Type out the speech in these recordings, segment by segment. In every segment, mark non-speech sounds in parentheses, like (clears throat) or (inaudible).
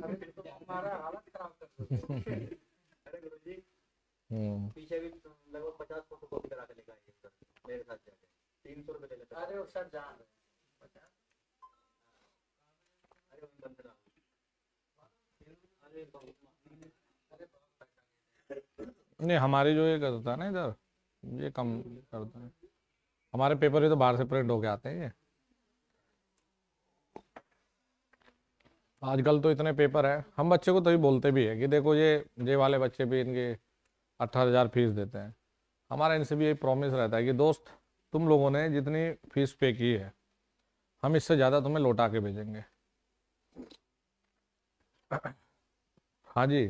पीछे भी लगभग पचास फोटो कॉपी करा के लेकर सर मेरे साथ जाके तीन सौ अरे सर जान अरे नहीं हमारे जो ये करता है ना इधर ये कम करता है हमारे पेपर ही तो बाहर से प्रिंट होके आते हैं ये आजकल तो इतने पेपर हैं हम बच्चे को तभी बोलते भी है कि देखो ये ये वाले बच्चे भी इनके अट्ठारह हज़ार फीस देते हैं हमारा इनसे भी यही प्रॉमिस रहता है कि दोस्त तुम लोगों ने जितनी फीस पे की है हम इससे ज़्यादा तुम्हें लौटा के भेजेंगे हाँ जी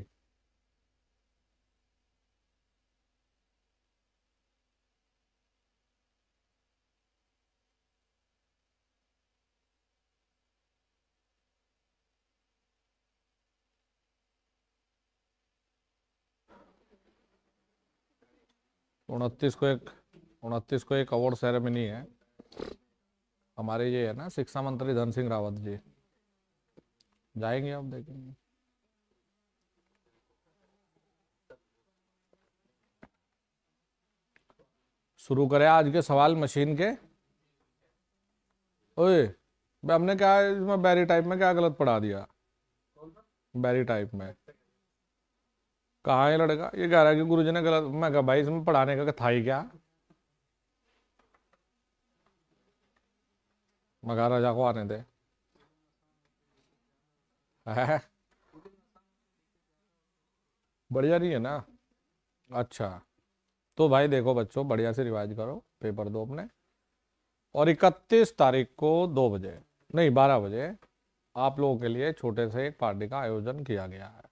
उनतीस को एक उनतीस को एक अवार्ड सेरेमनी है हमारे ये है ना शिक्षा मंत्री धन सिंह रावत जी जाएंगे आप देखेंगे शुरू करें आज के सवाल मशीन के ओए हमने क्या इसमें बैरी टाइप में क्या गलत पढ़ा दिया बैरी टाइप में कहा है लड़का ये कह रहा है कि गुरु जी ने गलत मैं कहा भाई इसमें पढ़ाने का था ही क्या मगा राजा को आने दे बढ़िया नहीं है ना अच्छा तो भाई देखो बच्चों बढ़िया से रिवाइज करो पेपर दो अपने और 31 तारीख को दो बजे नहीं बारह बजे आप लोगों के लिए छोटे से एक पार्टी का आयोजन किया गया है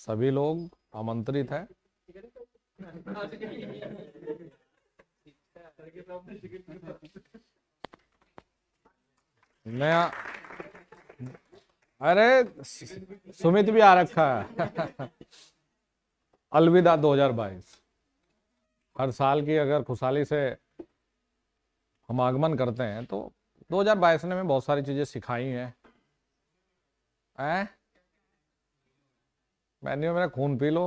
सभी लोग आमंत्रित है नया अरे सुमित भी आ रखा है अलविदा 2022 हर साल की अगर खुशहाली से हम आगमन करते हैं तो 2022 ने में बहुत सारी चीज़ें सिखाई हैं मैन्यू मेरा खून पी लो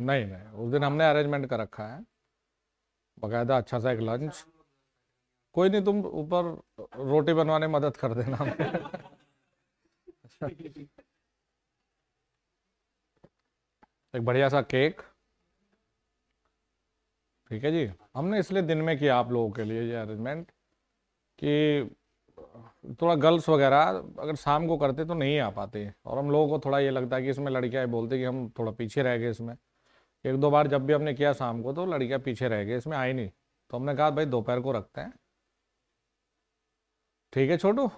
नहीं नहीं उस दिन हमने अरेंजमेंट कर रखा है बाकायदा अच्छा सा एक लंच कोई नहीं तुम ऊपर रोटी बनवाने मदद कर देना एक बढ़िया सा केक ठीक है जी हमने इसलिए दिन में किया आप लोगों के लिए ये अरेंजमेंट कि थोड़ा गर्ल्स वगैरह अगर शाम को करते तो नहीं आ पाते और हम लोगों को थोड़ा ये लगता है कि इसमें लड़कियाँ बोलते कि हम थोड़ा पीछे रह गए इसमें एक दो बार जब भी हमने किया शाम को तो लड़कियाँ पीछे रह गए इसमें आई नहीं तो हमने कहा भाई दोपहर को रखते हैं ठीक है छोटू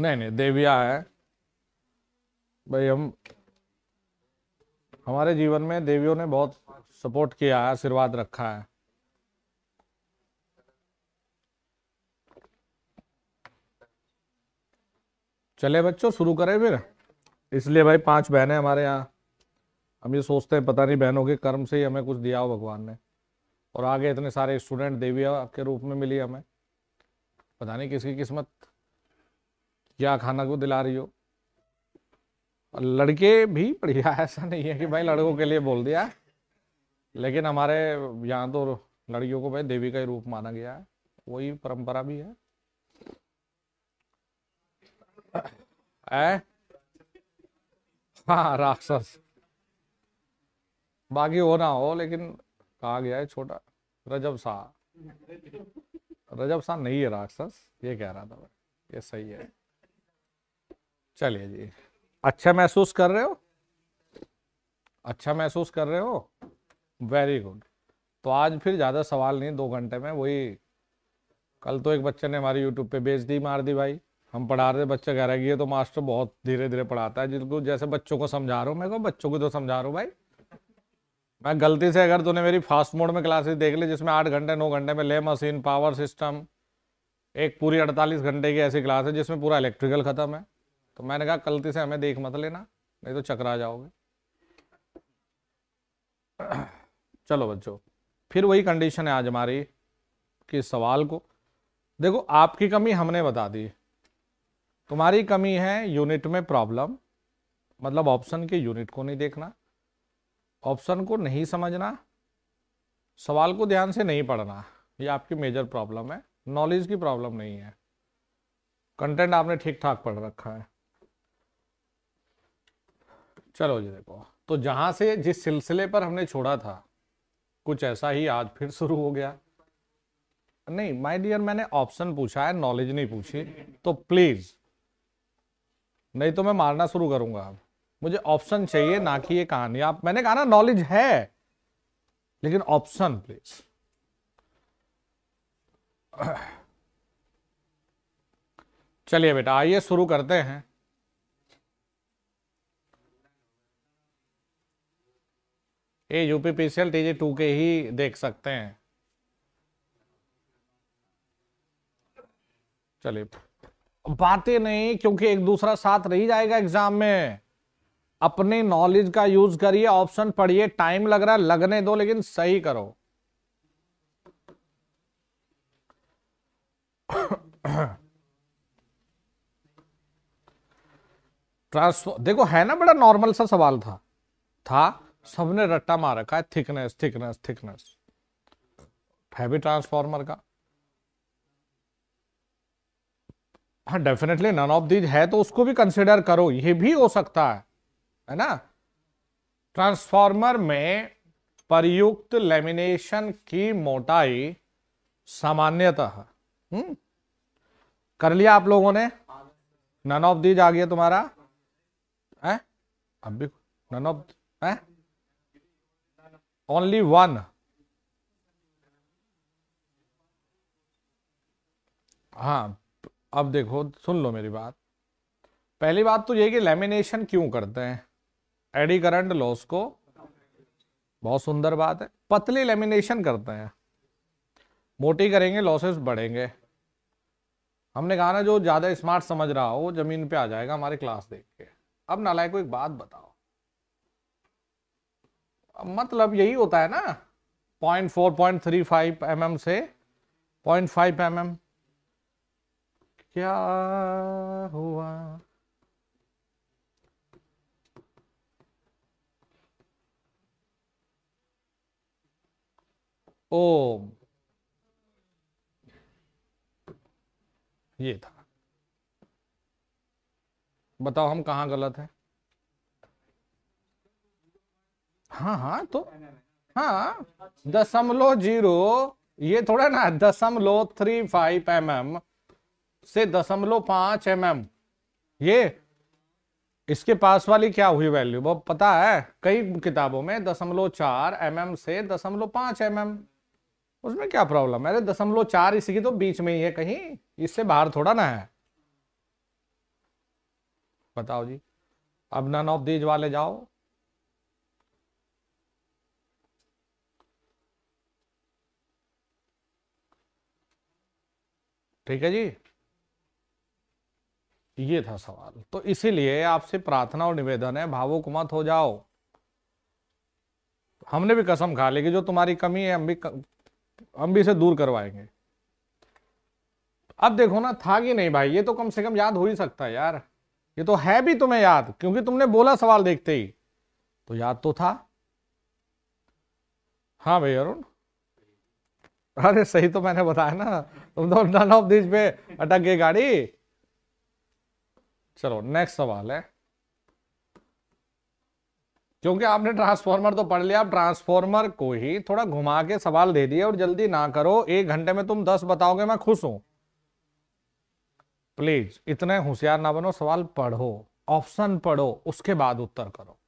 नहीं नहीं देविया है भाई हम हमारे जीवन में देवियों ने बहुत सपोर्ट किया है आशीर्वाद रखा है चले बच्चों शुरू करें फिर इसलिए भाई पांच बहनें हमारे यहाँ हम ये सोचते हैं पता नहीं बहनों के कर्म से ही हमें कुछ दिया हो भगवान ने और आगे इतने सारे स्टूडेंट देवी के रूप में मिली हमें पता नहीं किसकी किस्मत क्या खाना को दिला रही हो लड़के भी बढ़िया ऐसा नहीं है कि भाई लड़कों के लिए बोल दिया लेकिन हमारे यहाँ तो लड़कियों को भाई देवी का ही रूप माना गया है वही परंपरा भी है हाँ राक्षस बाकी हो ना हो लेकिन कहा गया है छोटा रजब शाह रजब शाह नहीं है राक्षस ये कह रहा था ये सही है चलिए जी अच्छा महसूस कर रहे हो अच्छा महसूस कर रहे हो वेरी गुड तो आज फिर ज़्यादा सवाल नहीं दो घंटे में वही कल तो एक बच्चे ने हमारी यूट्यूब पे बेच दी मार दी भाई हम पढ़ा रहे बच्चे कह रहे हैं कि ये तो मास्टर बहुत धीरे धीरे पढ़ाता है जिनको जैसे बच्चों को समझा रहा हूँ मैं को तो बच्चों को तो समझा रहा हूँ भाई मैं गलती से अगर तूने मेरी फास्ट मोड में क्लासेस देख ली जिसमें आठ घंटे नौ घंटे में ले मशीन पावर सिस्टम एक पूरी अड़तालीस घंटे की ऐसी क्लास है जिसमें पूरा इलेक्ट्रिकल ख़त्म है तो मैंने कहा गलती से हमें देख मत लेना नहीं तो चकरा जाओगे (clears throat) चलो बच्चों फिर वही कंडीशन है आज हमारी कि सवाल को देखो आपकी कमी हमने बता दी तुम्हारी कमी है यूनिट में प्रॉब्लम मतलब ऑप्शन के यूनिट को नहीं देखना ऑप्शन को नहीं समझना सवाल को ध्यान से नहीं पढ़ना ये आपकी मेजर प्रॉब्लम है नॉलेज की प्रॉब्लम नहीं है कंटेंट आपने ठीक ठाक पढ़ रखा है चलो जी देखो तो जहां से जिस सिलसिले पर हमने छोड़ा था कुछ ऐसा ही आज फिर शुरू हो गया नहीं माय डियर मैंने ऑप्शन पूछा है नॉलेज नहीं पूछी तो प्लीज नहीं तो मैं मारना शुरू करूंगा मुझे ऑप्शन चाहिए ना कि ये कहानी आप मैंने कहा ना नॉलेज है लेकिन ऑप्शन प्लीज चलिए बेटा आइए शुरू करते हैं ये यूपीपीसीएल टीजे टू के ही देख सकते हैं चलिए बातें नहीं क्योंकि एक दूसरा साथ रही जाएगा एग्जाम में अपने नॉलेज का यूज करिए ऑप्शन पढ़िए टाइम लग रहा है लगने दो लेकिन सही करो ट्रांसफॉर्म देखो है ना बड़ा नॉर्मल सा सवाल था था सबने रट्टा मार रखा है थिकनेस थिकनेस थिकनेस है भी ट्रांसफॉर्मर का हाँ डेफिनेटली नन ऑफ दीज है तो उसको भी कंसिडर करो ये भी हो सकता है है ना ट्रांसफार्मर में प्रयुक्त लेमिनेशन की मोटाई सामान्यतः हम्म? कर लिया आप लोगों ने नन ऑफ दीज आ गया तुम्हारा है अब भी नन ऑफ है ओनली वन हाँ अब देखो सुन लो मेरी बात पहली बात तो ये कि लेमिनेशन क्यों करते हैं एडी करंट लॉस को बहुत सुंदर बात है पतली लेमिनेशन करते हैं मोटी करेंगे लॉसेस बढ़ेंगे हमने कहा ना जो ज़्यादा स्मार्ट समझ रहा हो वो जमीन पे आ जाएगा हमारे क्लास देख के अब नालायक को एक बात बताओ मतलब यही होता है ना point four point three five M M से पॉइंट फाइव एम एम क्या हुआ ओम ये था बताओ हम कहा गलत है हाँ हाँ तो हाँ दशमलव जीरो ये थोड़ा ना दशमलव थ्री फाइव एम एम से दशमलव पांच एम एम ये इसके पास वाली क्या हुई वैल्यू वो पता है कई किताबों में दशमलव चार एम एम से दशमलव पांच एम एम उसमें क्या प्रॉब्लम है अरे दशमलव चार इसकी तो बीच में ही है कहीं इससे बाहर थोड़ा ना है बताओ जी अब नन ऑफ दीज वाले जाओ ठीक है जी ये था सवाल तो इसीलिए आपसे प्रार्थना और निवेदन है भावुक मत हो जाओ हमने भी कसम खा ली कि जो तुम्हारी कमी है हम भी हम भी इसे दूर करवाएंगे अब देखो ना था कि नहीं भाई ये तो कम से कम याद हो ही सकता है यार ये तो है भी तुम्हें याद क्योंकि तुमने बोला सवाल देखते ही तो याद तो था हाँ भाई अरुण अरे सही तो मैंने बताया ना तुम तो नन ऑफ दिस पे अटक गए गाड़ी चलो नेक्स्ट सवाल है क्योंकि आपने ट्रांसफॉर्मर तो पढ़ लिया आप ट्रांसफॉर्मर को ही थोड़ा घुमा के सवाल दे दिए और जल्दी ना करो एक घंटे में तुम दस बताओगे मैं खुश हूं प्लीज इतने होशियार ना बनो सवाल पढ़ो ऑप्शन पढ़ो उसके बाद उत्तर करो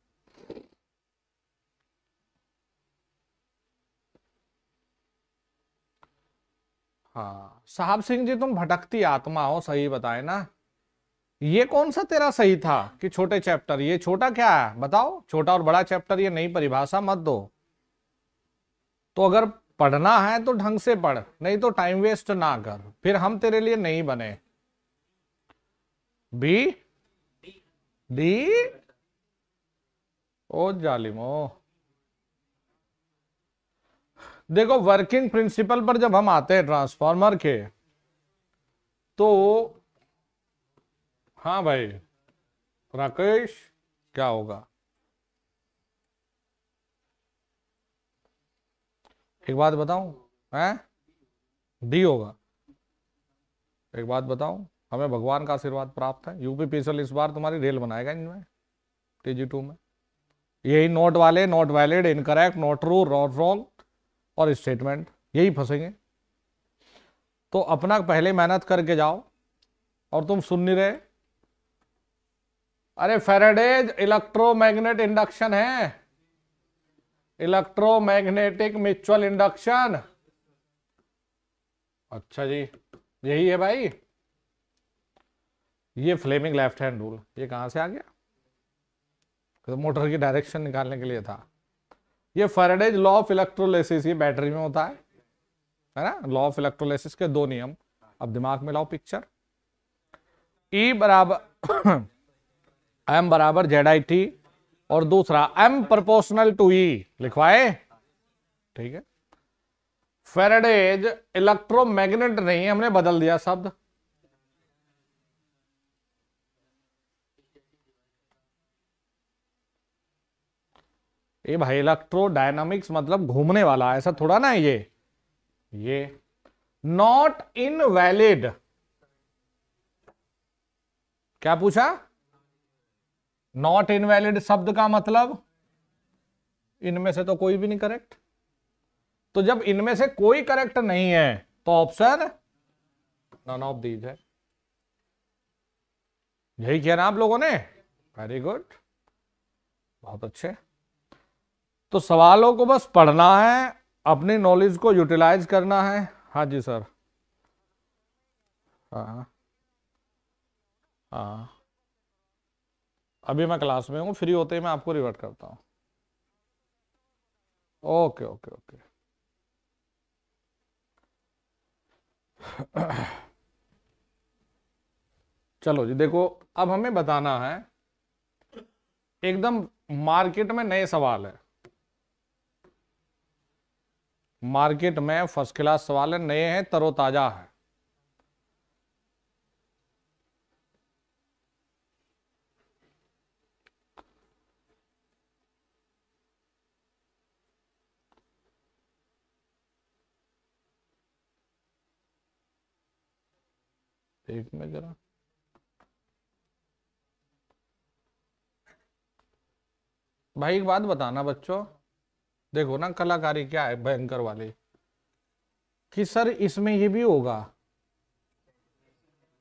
हाँ साहब सिंह जी तुम भटकती आत्मा हो सही बताए ना ये कौन सा तेरा सही था कि छोटे चैप्टर ये छोटा क्या है बताओ छोटा और बड़ा चैप्टर ये नई परिभाषा मत दो तो अगर पढ़ना है तो ढंग से पढ़ नहीं तो टाइम वेस्ट ना कर फिर हम तेरे लिए नहीं बने बी डी ओ जालिमो देखो वर्किंग प्रिंसिपल पर जब हम आते हैं ट्रांसफार्मर के तो हाँ भाई राकेश क्या होगा एक बात बताऊं हैं डी होगा एक बात बताऊं हमें भगवान का आशीर्वाद प्राप्त है यूपी पीसल इस बार तुम्हारी रेल बनाएगा इनमें टीजी टू में यही नोट वाले नोट वैलिड इनकरेक्ट नोट रू रॉट रोल और स्टेटमेंट यही फंसेंगे तो अपना पहले मेहनत करके जाओ और तुम सुन नहीं रहे अरे फेराडेज इलेक्ट्रोमैग्नेट इंडक्शन है इलेक्ट्रोमैग्नेटिक म्यूचुअल इंडक्शन अच्छा जी यही है भाई ये फ्लेमिंग लेफ्ट हैंड रूल ये कहां से आ गया तो मोटर की डायरेक्शन निकालने के लिए था ये फेराडेज लॉ ऑफ इलेक्ट्रोलाइसिस ये बैटरी में होता है है ना लॉ ऑफ इलेक्ट्रोलाइसिस के दो नियम अब दिमाग में लाओ पिक्चर ई e बराबर एम बराबर जेड आई टी और दूसरा एम प्रोपोर्शनल टू ई लिखवाए ठीक है फेरेडेज इलेक्ट्रोमैग्नेट नहीं हमने बदल दिया शब्द ये भाई इलेक्ट्रो डायनामिक्स मतलब घूमने वाला ऐसा थोड़ा ना ये ये नॉट इन वैलिड क्या पूछा नॉट इनवैलिड शब्द का मतलब इनमें से तो कोई भी नहीं करेक्ट तो जब इनमें से कोई करेक्ट नहीं है तो ऑप्शन नॉन ऑफ दीज है यही किया ना आप लोगों ने वेरी गुड बहुत अच्छे तो सवालों को बस पढ़ना है अपनी नॉलेज को यूटिलाइज करना है हाँ जी सर हाँ हाँ अभी मैं क्लास में हूँ फ्री होते ही मैं आपको रिवर्ट करता हूँ ओके ओके ओके चलो जी देखो अब हमें बताना है एकदम मार्केट में नए सवाल है मार्केट में फर्स्ट क्लास सवाल है नए हैं तरोताजा है एक में जरा भाई एक बात बताना बच्चों देखो ना कलाकारी क्या है भयंकर वाली कि सर इसमें ये भी होगा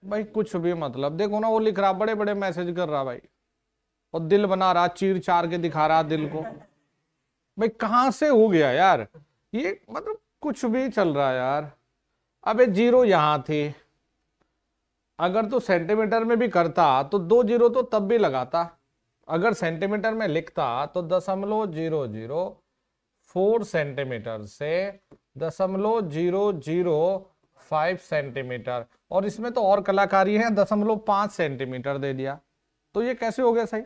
भाई कुछ भी मतलब देखो ना वो लिख रहा बड़े बड़े मैसेज कर रहा भाई और दिल बना रहा चीर चार के दिखा रहा दिल को भाई कहां से हो गया यार ये मतलब कुछ भी चल रहा है यार अबे जीरो यहां थी अगर तो सेंटीमीटर में भी करता तो दो जीरो तो तब भी लगाता अगर सेंटीमीटर में लिखता तो दशमलव जीरो जीरो फोर सेंटीमीटर से दशमलव जीरो जीरो फाइव सेंटीमीटर और इसमें तो और कलाकारी है दशमलव पांच सेंटीमीटर दे दिया तो ये कैसे हो गया सही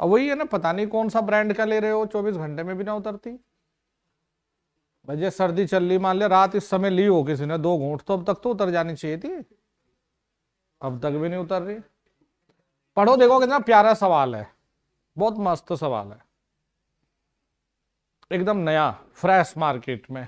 अब वही है ना पता नहीं कौन सा ब्रांड का ले रहे हो चौबीस घंटे में भी ना उतरती भैया सर्दी चल रही मान लिया रात इस समय ली हो किसी ने दो घूंट तो अब तक तो उतर जानी चाहिए थी अब तक भी नहीं उतर रही पढ़ो देखो कितना प्यारा सवाल है बहुत मस्त सवाल है एकदम नया फ्रेश मार्केट में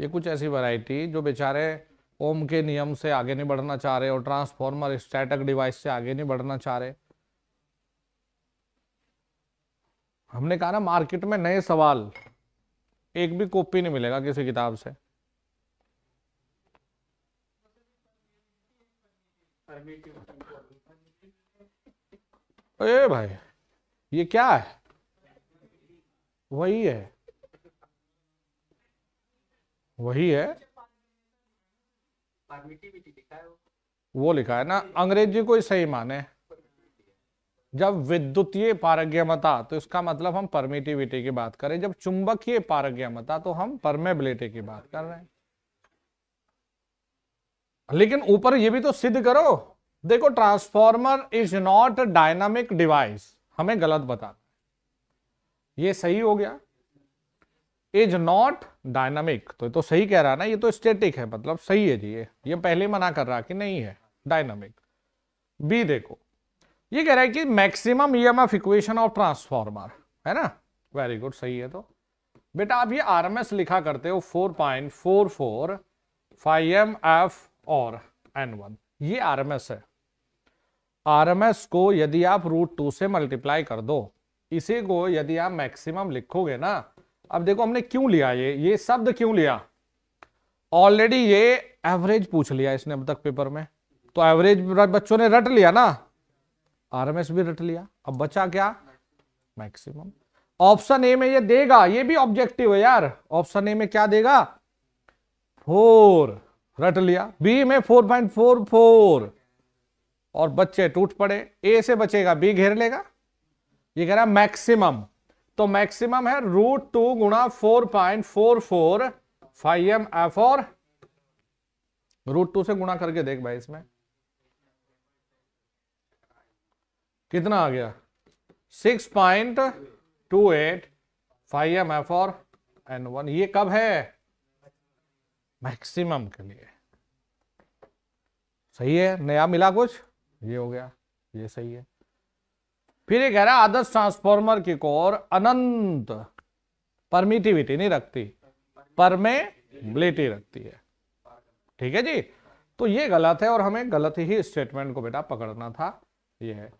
ये कुछ ऐसी वैरायटी जो बेचारे ओम के नियम से आगे नहीं बढ़ना चाह रहे और ट्रांसफॉर्मर स्टैटिक डिवाइस से आगे नहीं बढ़ना चाह रहे हमने कहा ना मार्केट में नए सवाल एक भी कॉपी नहीं मिलेगा किसी किताब से ए भाई ये क्या है वही है वही है है वो लिखा है ना अंग्रेजी को सही माने जब विद्युतीय पारज्ञमता तो इसका मतलब हम परमिटिविटी की बात करें जब चुंबकीय पारज्ञमता तो हम परमेबिलिटी की बात कर रहे हैं लेकिन ऊपर ये भी तो सिद्ध करो देखो transformer is not dynamic device हमें गलत बता ये सही हो गया इज नॉट डायनामिक तो ये तो सही कह रहा है ना ये तो स्टेटिक है मतलब सही है जी ये ये पहले मना कर रहा कि नहीं है डायनामिक बी देखो ये कह रहा है कि maximum EMF equation of transformer है ना वेरी गुड सही है तो बेटा आप ये आरएमएस लिखा करते हो 4.44 point four four five M F और एन वन ये आरएमएस है आरएमएस को यदि आप रूट टू से मल्टीप्लाई कर दो इसी को यदि आप मैक्सिमम लिखोगे ना अब देखो हमने क्यों लिया ये ये शब्द क्यों लिया ऑलरेडी ये एवरेज पूछ लिया इसने अब तक पेपर में तो एवरेज बच्चों ने रट लिया ना आरएमएस भी रट लिया अब बचा क्या मैक्सिमम ऑप्शन ए में ये देगा ये भी ऑब्जेक्टिव है यार ऑप्शन ए में क्या देगा फोर रट लिया बी में फोर पॉइंट फोर फोर और बच्चे टूट पड़े ए से बचेगा बी घेर लेगा ये कह रहा मैक्सिमम तो मैक्सिमम है रूट टू गुणा four point four four five M F और रूट टू से गुणा करके देख भाई इसमें कितना आ गया six point two eight five M F और एन वन ये कब है मैक्सिमम के लिए सही है नया मिला कुछ ये हो गया ये सही है फिर ये कह रहा है आदर्श ट्रांसफॉर्मर की कोर अनंत परमिटिविटी नहीं रखती परमेबिलिटी रखती है ठीक है जी तो ये गलत है और हमें गलत ही स्टेटमेंट को बेटा पकड़ना था ये है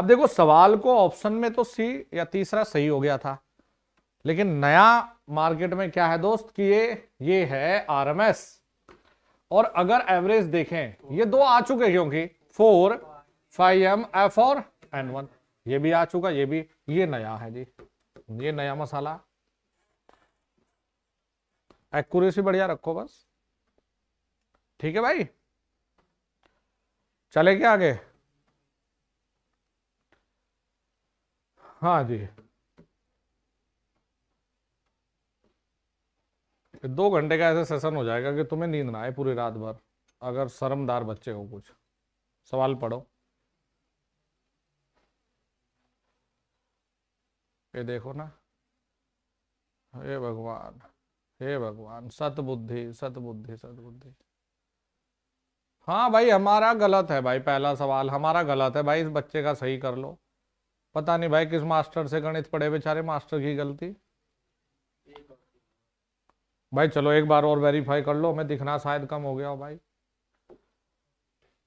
अब देखो सवाल को ऑप्शन में तो सी या तीसरा सही हो गया था लेकिन नया मार्केट में क्या है दोस्त कि ये ये है आरएमएस और अगर एवरेज देखें ये दो आ चुके क्योंकि फोर फाइव एम एफ और एन वन ये भी आ चुका ये भी ये नया है जी ये नया मसाला एक्यूरेसी बढ़िया रखो बस ठीक है भाई चले क्या आगे हाँ जी दो घंटे का ऐसे सेशन हो जाएगा कि तुम्हें नींद ना आए पूरी रात भर अगर शर्मदार बच्चे हो कुछ सवाल पढ़ो ये देखो ना हे भगवान हे भगवान सतबुद्धि सतबुद्धि सतबुद्धि हाँ भाई हमारा गलत है भाई पहला सवाल हमारा गलत है भाई इस बच्चे का सही कर लो पता नहीं भाई किस मास्टर से गणित पढ़े बेचारे मास्टर की गलती भाई चलो एक बार और वेरीफाई कर लो हमें दिखना शायद कम हो गया हो भाई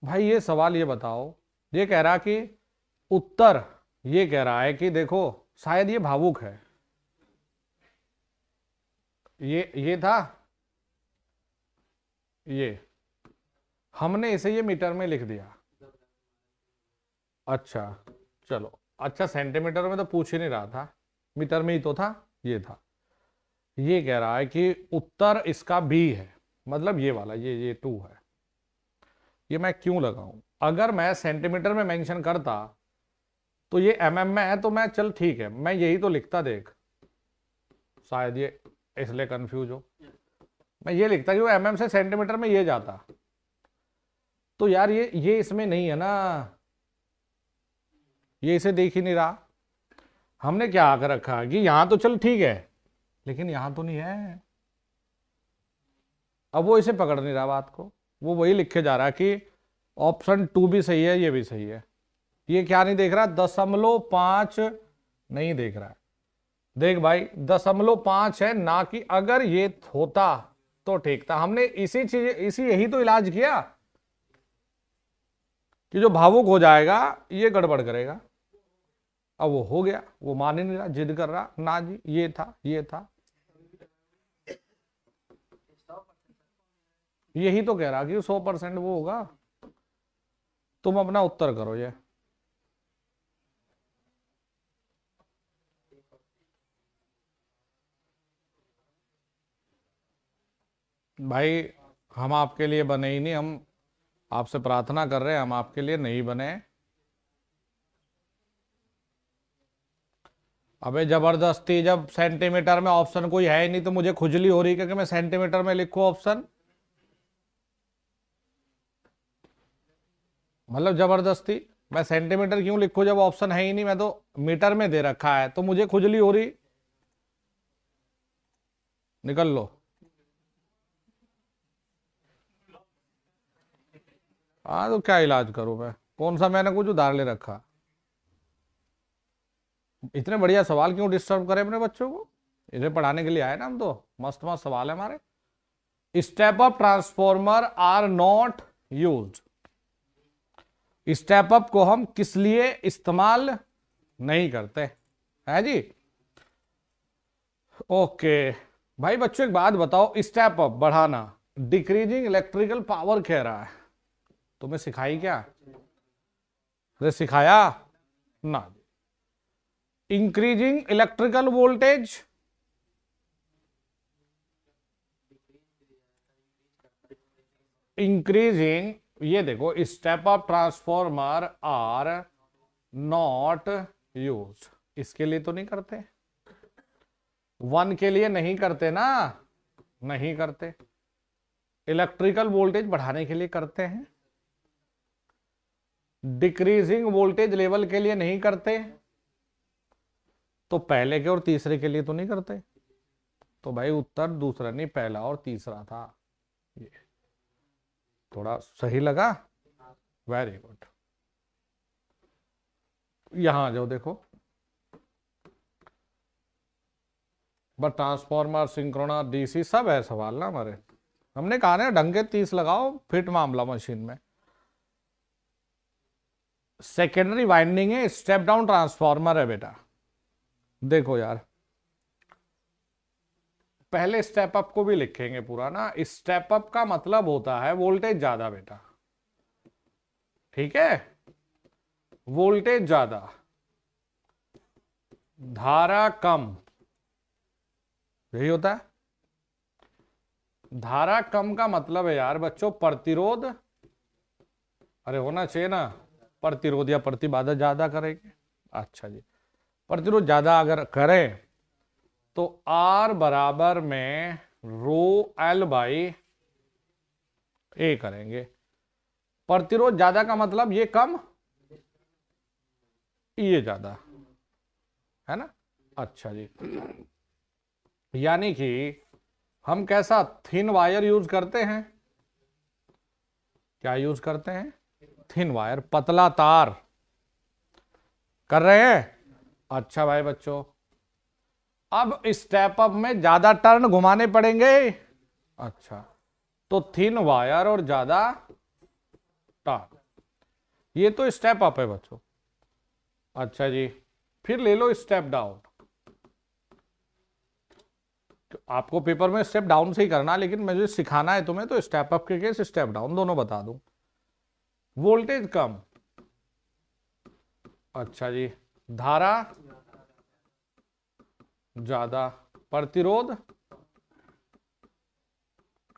भाई ये सवाल ये बताओ ये कह रहा कि उत्तर ये कह रहा है कि देखो शायद ये भावुक है ये ये था ये हमने इसे ये मीटर में लिख दिया अच्छा चलो अच्छा सेंटीमीटर में तो पूछ ही नहीं रहा था मीटर में ही तो था ये था ये कह रहा है कि उत्तर इसका बी है मतलब ये वाला ये ये टू है ये मैं क्यों लगाऊं अगर मैं सेंटीमीटर में मेंशन करता तो ये एम mm में है तो मैं चल ठीक है मैं यही तो लिखता देख शायद ये इसलिए कंफ्यूज हो मैं ये लिखता कि वो एम mm से सेंटीमीटर में ये जाता तो यार ये ये इसमें नहीं है ना ये इसे देख ही नहीं रहा हमने क्या आकर रखा कि यहां तो चल ठीक है लेकिन यहां तो नहीं है अब वो इसे पकड़ नहीं रहा बात को वो वही लिखे जा रहा कि ऑप्शन टू भी सही है ये भी सही है ये क्या नहीं देख रहा दशमलव पांच नहीं देख रहा है देख भाई दशमलव पांच है ना कि अगर ये होता तो ठीक था हमने इसी चीज इसी यही तो इलाज किया कि जो भावुक हो जाएगा ये गड़बड़ करेगा अब वो हो गया वो मान ही नहीं रहा जिद कर रहा ना जी ये था ये था यही तो कह रहा कि सौ परसेंट वो होगा तुम अपना उत्तर करो ये भाई हम आपके लिए बने ही नहीं हम आपसे प्रार्थना कर रहे हैं हम आपके लिए नहीं बने अबे जबरदस्ती जब सेंटीमीटर में ऑप्शन कोई है ही नहीं तो मुझे खुजली हो रही क्योंकि मैं सेंटीमीटर में लिखू ऑप्शन मतलब जबरदस्ती मैं सेंटीमीटर क्यों लिखू जब ऑप्शन है ही नहीं मैं तो मीटर में दे रखा है तो मुझे खुजली हो रही निकल लो हाँ तो क्या इलाज करूँ मैं कौन सा मैंने कुछ उधार ले रखा इतने बढ़िया सवाल क्यों डिस्टर्ब करें अपने बच्चों को इन्हें पढ़ाने के लिए आए ना हम तो मस्त मस्त सवाल है हमारे step up transformer are not use step up को हम किस लिए इस्तेमाल नहीं करते है जी ओके भाई बच्चों एक बात बताओ स्टेप अप बढ़ाना डिक्रीजिंग इलेक्ट्रिकल पावर कह रहा है तुम्हें सिखाई क्या अरे सिखाया ना इंक्रीजिंग इलेक्ट्रिकल वोल्टेज इंक्रीजिंग ये देखो step up transformer are not use इसके लिए तो नहीं करते वन के लिए नहीं करते ना नहीं करते इलेक्ट्रिकल वोल्टेज बढ़ाने के लिए करते हैं डिक्रीजिंग वोल्टेज लेवल के लिए नहीं करते तो पहले के और तीसरे के लिए तो नहीं करते तो भाई उत्तर दूसरा नहीं पहला और तीसरा था ये थोड़ा सही लगा वेरी गुड यहां आ जाओ देखो बट ट्रांसफॉर्मर सिंक्रोना डीसी सब है सवाल ना हमारे हमने कहा ना ढंग के तीस लगाओ फिट मामला मशीन में सेकेंडरी वाइंडिंग है स्टेप डाउन ट्रांसफार्मर है बेटा देखो यार पहले स्टेप अप को भी लिखेंगे पूरा ना स्टेप अप का मतलब होता है वोल्टेज ज्यादा बेटा ठीक है वोल्टेज ज्यादा धारा कम यही होता है धारा कम का मतलब है यार बच्चों प्रतिरोध अरे होना चाहिए ना प्रतिरोध या प्रतिबाधा ज़्यादा करेंगे अच्छा जी प्रतिरोध ज़्यादा अगर करें तो आर बराबर में रो एल बाई ए करेंगे प्रतिरोध ज़्यादा का मतलब ये कम ये ज़्यादा है ना अच्छा जी यानी कि हम कैसा थिन वायर यूज करते हैं क्या यूज करते हैं थिन वायर पतला तार कर रहे हैं अच्छा भाई बच्चों अब स्टेप अप में ज्यादा टर्न घुमाने पड़ेंगे अच्छा तो थिन वायर और ज्यादा टर्न ये तो स्टेप अप है बच्चों अच्छा जी फिर ले लो स्टेप डाउन तो आपको पेपर में स्टेप डाउन से ही करना लेकिन मुझे सिखाना है तुम्हें तो स्टेप अप के केस स्टेप डाउन दोनों बता दूं वोल्टेज कम अच्छा जी धारा ज्यादा प्रतिरोध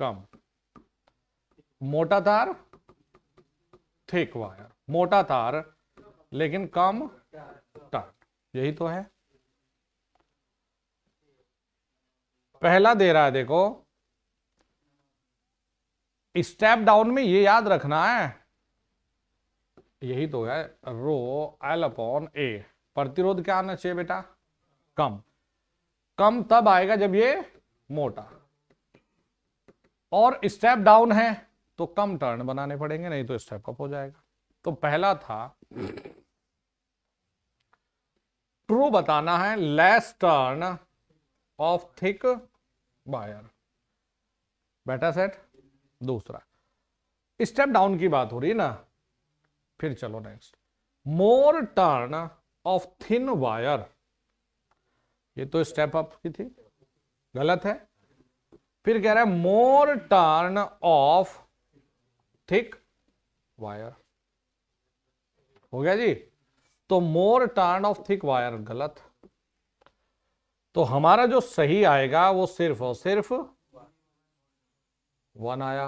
कम मोटा तार ठेक वायर मोटा तार लेकिन कम तार यही तो है पहला दे रहा है देखो स्टेप डाउन में ये याद रखना है यही तो है रो एल अपॉन ए प्रतिरोध क्या आना चाहिए बेटा कम कम तब आएगा जब ये मोटा और स्टेप डाउन है तो कम टर्न बनाने पड़ेंगे नहीं तो स्टेप अप हो जाएगा तो पहला था ट्रू बताना है less turn of thick wire बेटा सेट दूसरा स्टेप डाउन की बात हो रही है ना फिर चलो next more turn of thin wire ये तो स्टेप अप की थी गलत है फिर कह रहा है more turn of thick wire हो गया जी तो more turn of thick wire गलत तो हमारा जो सही आएगा वो सिर्फ और सिर्फ वन आया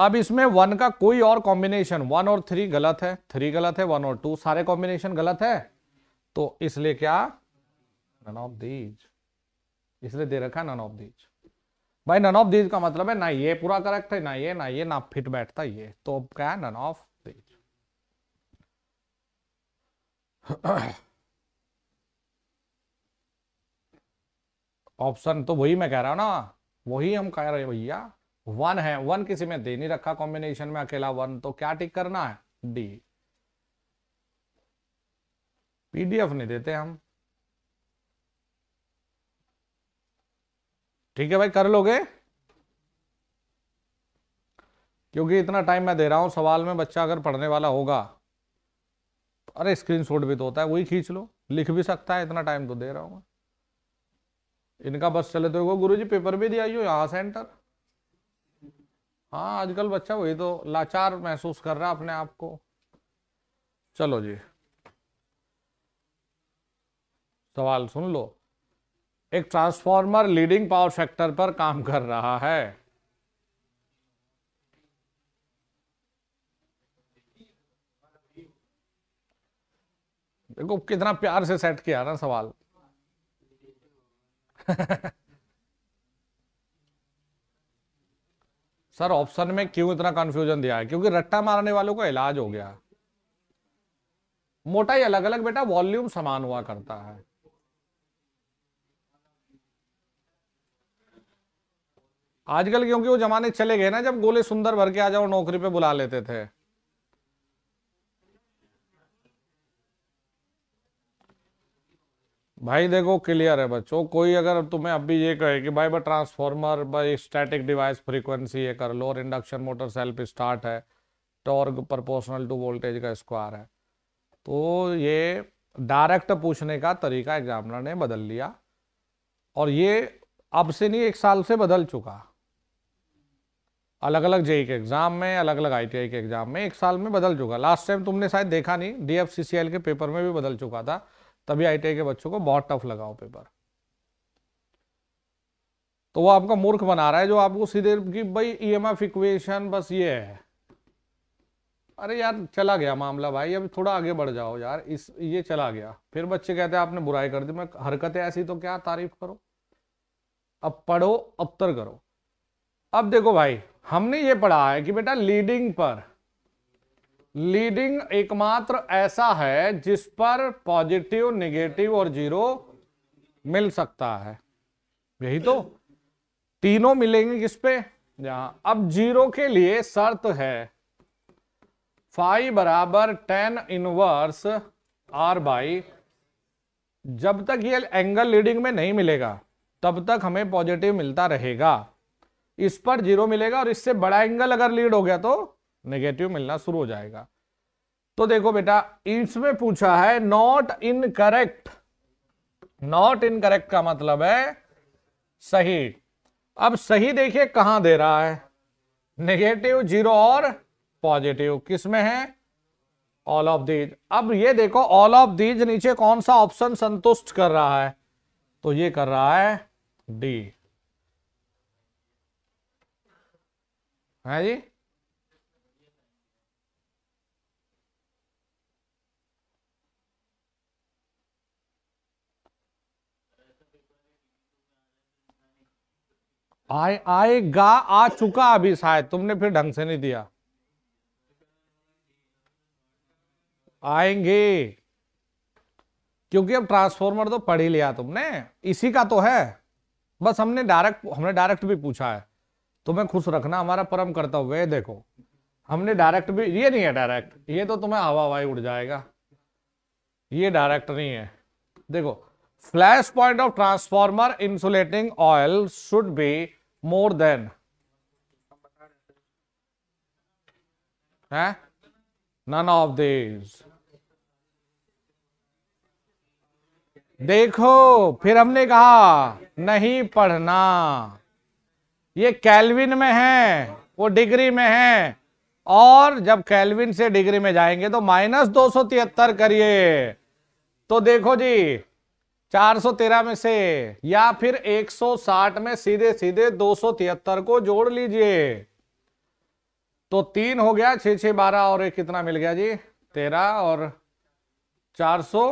अब इसमें वन का कोई और कॉम्बिनेशन वन और थ्री गलत है थ्री गलत है वन और टू सारे कॉम्बिनेशन गलत है तो इसलिए क्या नन ऑफ दीज इसलिए दे रखा है नन ऑफ दीज भाई नन ऑफ दीज का मतलब है ना ये पूरा करेक्ट है ना ये ना ये ना फिट बैठता ये तो क्या है नन ऑफ दीज ऑप्शन तो वही मैं कह रहा हूं ना वही हम कह रहे भैया वन है वन किसी में दे नहीं रखा कॉम्बिनेशन में अकेला वन तो क्या टिक करना है डी पीडीएफ नहीं देते हम ठीक है भाई कर लोगे क्योंकि इतना टाइम मैं दे रहा हूं सवाल में बच्चा अगर पढ़ने वाला होगा अरे स्क्रीनशॉट भी तो होता है वही खींच लो लिख भी सकता है इतना टाइम तो दे रहा हूं इनका बस चले तो गुरु जी पेपर भी दिया यहां सेंटर हाँ आजकल बच्चा वही तो लाचार महसूस कर रहा अपने आप को चलो जी सवाल सुन लो एक ट्रांसफार्मर लीडिंग पावर फैक्टर पर काम कर रहा है देखो कितना प्यार से सेट किया ना सवाल (laughs) सर ऑप्शन में क्यों इतना कंफ्यूजन दिया है क्योंकि रट्टा मारने वालों का इलाज हो गया मोटाई अलग अलग बेटा वॉल्यूम समान हुआ करता है आजकल क्योंकि वो जमाने चले गए ना जब गोले सुंदर भर के आ जाओ नौकरी पे बुला लेते थे भाई देखो क्लियर है बच्चों कोई अगर तुम्हें अभी ये कहे कि भाई भाई ट्रांसफॉर्मर भाई स्टैटिक डिवाइस फ्रीक्वेंसी ये कर लो और इंडक्शन मोटर सेल्फ स्टार्ट है टॉर्क प्रोपोर्शनल टू वोल्टेज का स्क्वायर है तो ये डायरेक्ट पूछने का तरीका एग्जामिनर ने बदल लिया और ये अब से नहीं एक साल से बदल चुका अलग अलग जेई के एग्जाम में अलग अलग आईटीआई के एग्जाम में एक साल में बदल चुका लास्ट टाइम तुमने शायद देखा नहीं डीएफसीसीएल के पेपर में भी बदल चुका था तभी आई के बच्चों को बहुत टफ लगा हो पेपर तो वो आपका मूर्ख बना रहा है जो आपको सीधे कि भाई ई एम एफ इक्वेशन बस ये है अरे यार चला गया मामला भाई अब थोड़ा आगे बढ़ जाओ यार इस ये चला गया फिर बच्चे कहते हैं आपने बुराई कर दी मैं हरकतें ऐसी तो क्या तारीफ करो अब पढ़ो अबतर करो अब देखो भाई हमने ये पढ़ा है कि बेटा लीडिंग पर लीडिंग एकमात्र ऐसा है जिस पर पॉजिटिव नेगेटिव और जीरो मिल सकता है यही तो तीनों मिलेंगे किस पे यहां अब जीरो के लिए शर्त है फाइव बराबर टेन इनवर्स आर बाई जब तक ये एंगल लीडिंग में नहीं मिलेगा तब तक हमें पॉजिटिव मिलता रहेगा इस पर जीरो मिलेगा और इससे बड़ा एंगल अगर लीड हो गया तो नेगेटिव मिलना शुरू हो जाएगा तो देखो बेटा इसमें पूछा है not incorrect not incorrect का मतलब है सही अब सही देखिए कहां दे रहा है नेगेटिव जीरो और पॉजिटिव किसमें है ऑल ऑफ दीज अब ये देखो ऑल ऑफ दीज नीचे कौन सा ऑप्शन संतुष्ट कर रहा है तो ये कर रहा है डी है जी आए आएगा आ चुका अभी शायद तुमने फिर ढंग से नहीं दिया आएंगे क्योंकि अब ट्रांसफॉर्मर तो पढ़ ही लिया तुमने इसी का तो है बस हमने डायरेक्ट हमने डायरेक्ट भी पूछा है तुम्हें खुश रखना हमारा परम कर्तव्य है देखो हमने डायरेक्ट भी ये नहीं है डायरेक्ट ये तो तुम्हें हवा हवाई उड़ जाएगा ये डायरेक्ट नहीं है देखो flash point of transformer insulating oil should be more than है नन ऑफ दिस देखो फिर हमने कहा नहीं पढ़ना ये कैलविन में है वो डिग्री में है और जब कैलविन से डिग्री में जाएंगे तो माइनस दो करिए तो देखो जी 413 में से या फिर 160 में सीधे सीधे दो को जोड़ लीजिए तो तीन हो गया छह छह बारह और एक कितना मिल गया जी तेरह और 400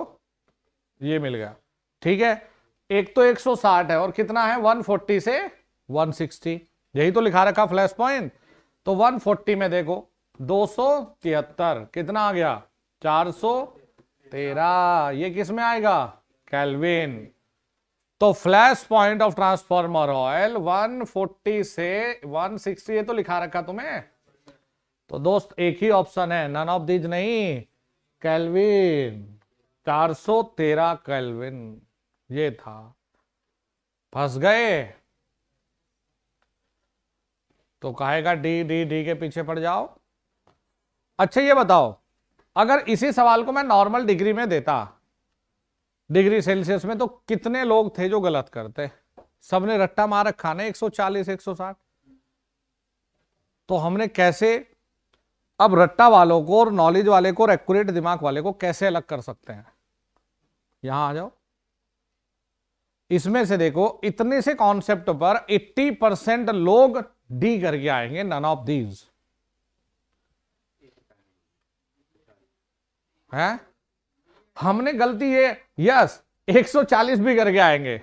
ये मिल गया ठीक है एक तो 160 है और कितना है 140 से 160 यही तो लिखा रखा फ्लैश पॉइंट तो 140 में देखो दो कितना आ गया 413 ये किस में आएगा कैलविन तो flash point of transformer oil 140 से 160 ये तो लिखा रखा तुम्हें तो दोस्त एक ही ऑप्शन है नन ऑफ दीज नहीं कैलविन 413 कैलविन ये था फंस गए तो कहेगा डी डी डी के पीछे पड़ जाओ अच्छा ये बताओ अगर इसी सवाल को मैं नॉर्मल डिग्री में देता डिग्री सेल्सियस में तो कितने लोग थे जो गलत करते सबने रट्टा मार रखा ना 140 160 तो हमने कैसे अब रट्टा वालों को और नॉलेज वाले को और एक्यूरेट दिमाग वाले को कैसे अलग कर सकते हैं यहां आ जाओ इसमें से देखो इतने से कॉन्सेप्ट पर 80 परसेंट लोग डी करके आएंगे नन ऑफ दीज हैं हमने गलती ये यस 140 भी करके आएंगे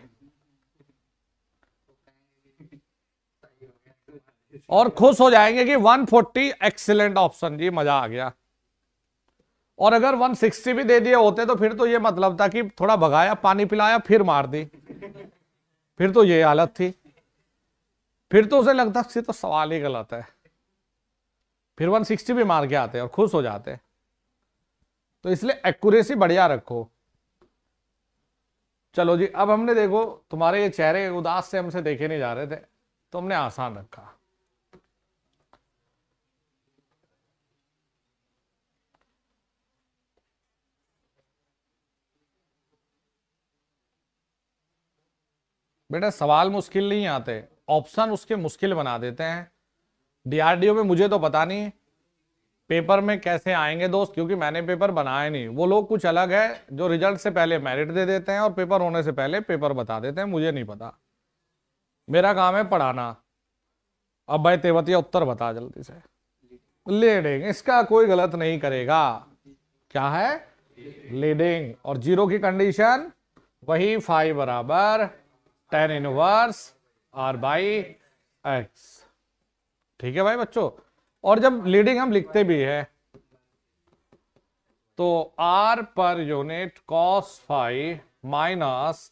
और खुश हो जाएंगे कि 140 एक्सीलेंट ऑप्शन जी मजा आ गया और अगर 160 भी दे दिए होते तो फिर तो ये मतलब था कि थोड़ा भगाया पानी पिलाया फिर मार दी फिर तो ये हालत थी फिर तो उसे लगता तो सवाल ही गलत है फिर 160 भी मार के आते और खुश हो जाते हैं तो इसलिए एक्यूरेसी बढ़िया रखो चलो जी अब हमने देखो तुम्हारे ये चेहरे उदास से हमसे देखे नहीं जा रहे थे तो हमने आसान रखा बेटा सवाल मुश्किल नहीं आते ऑप्शन उसके मुश्किल बना देते हैं डीआरडीओ में मुझे तो पता नहीं पेपर में कैसे आएंगे दोस्त क्योंकि मैंने पेपर बनाया नहीं वो लोग कुछ अलग है जो रिजल्ट से पहले मेरिट दे देते हैं और पेपर होने से पहले पेपर बता देते हैं मुझे नहीं पता मेरा काम है पढ़ाना अब भाई तेवतिया उत्तर बता जल्दी से लेडिंग इसका कोई गलत नहीं करेगा क्या है लीडिंग और जीरो की कंडीशन वही फाइव बराबर ten inverse R by X ठीक है भाई बच्चों और जब लीडिंग हम लिखते भी है तो आर पर unit cos five minus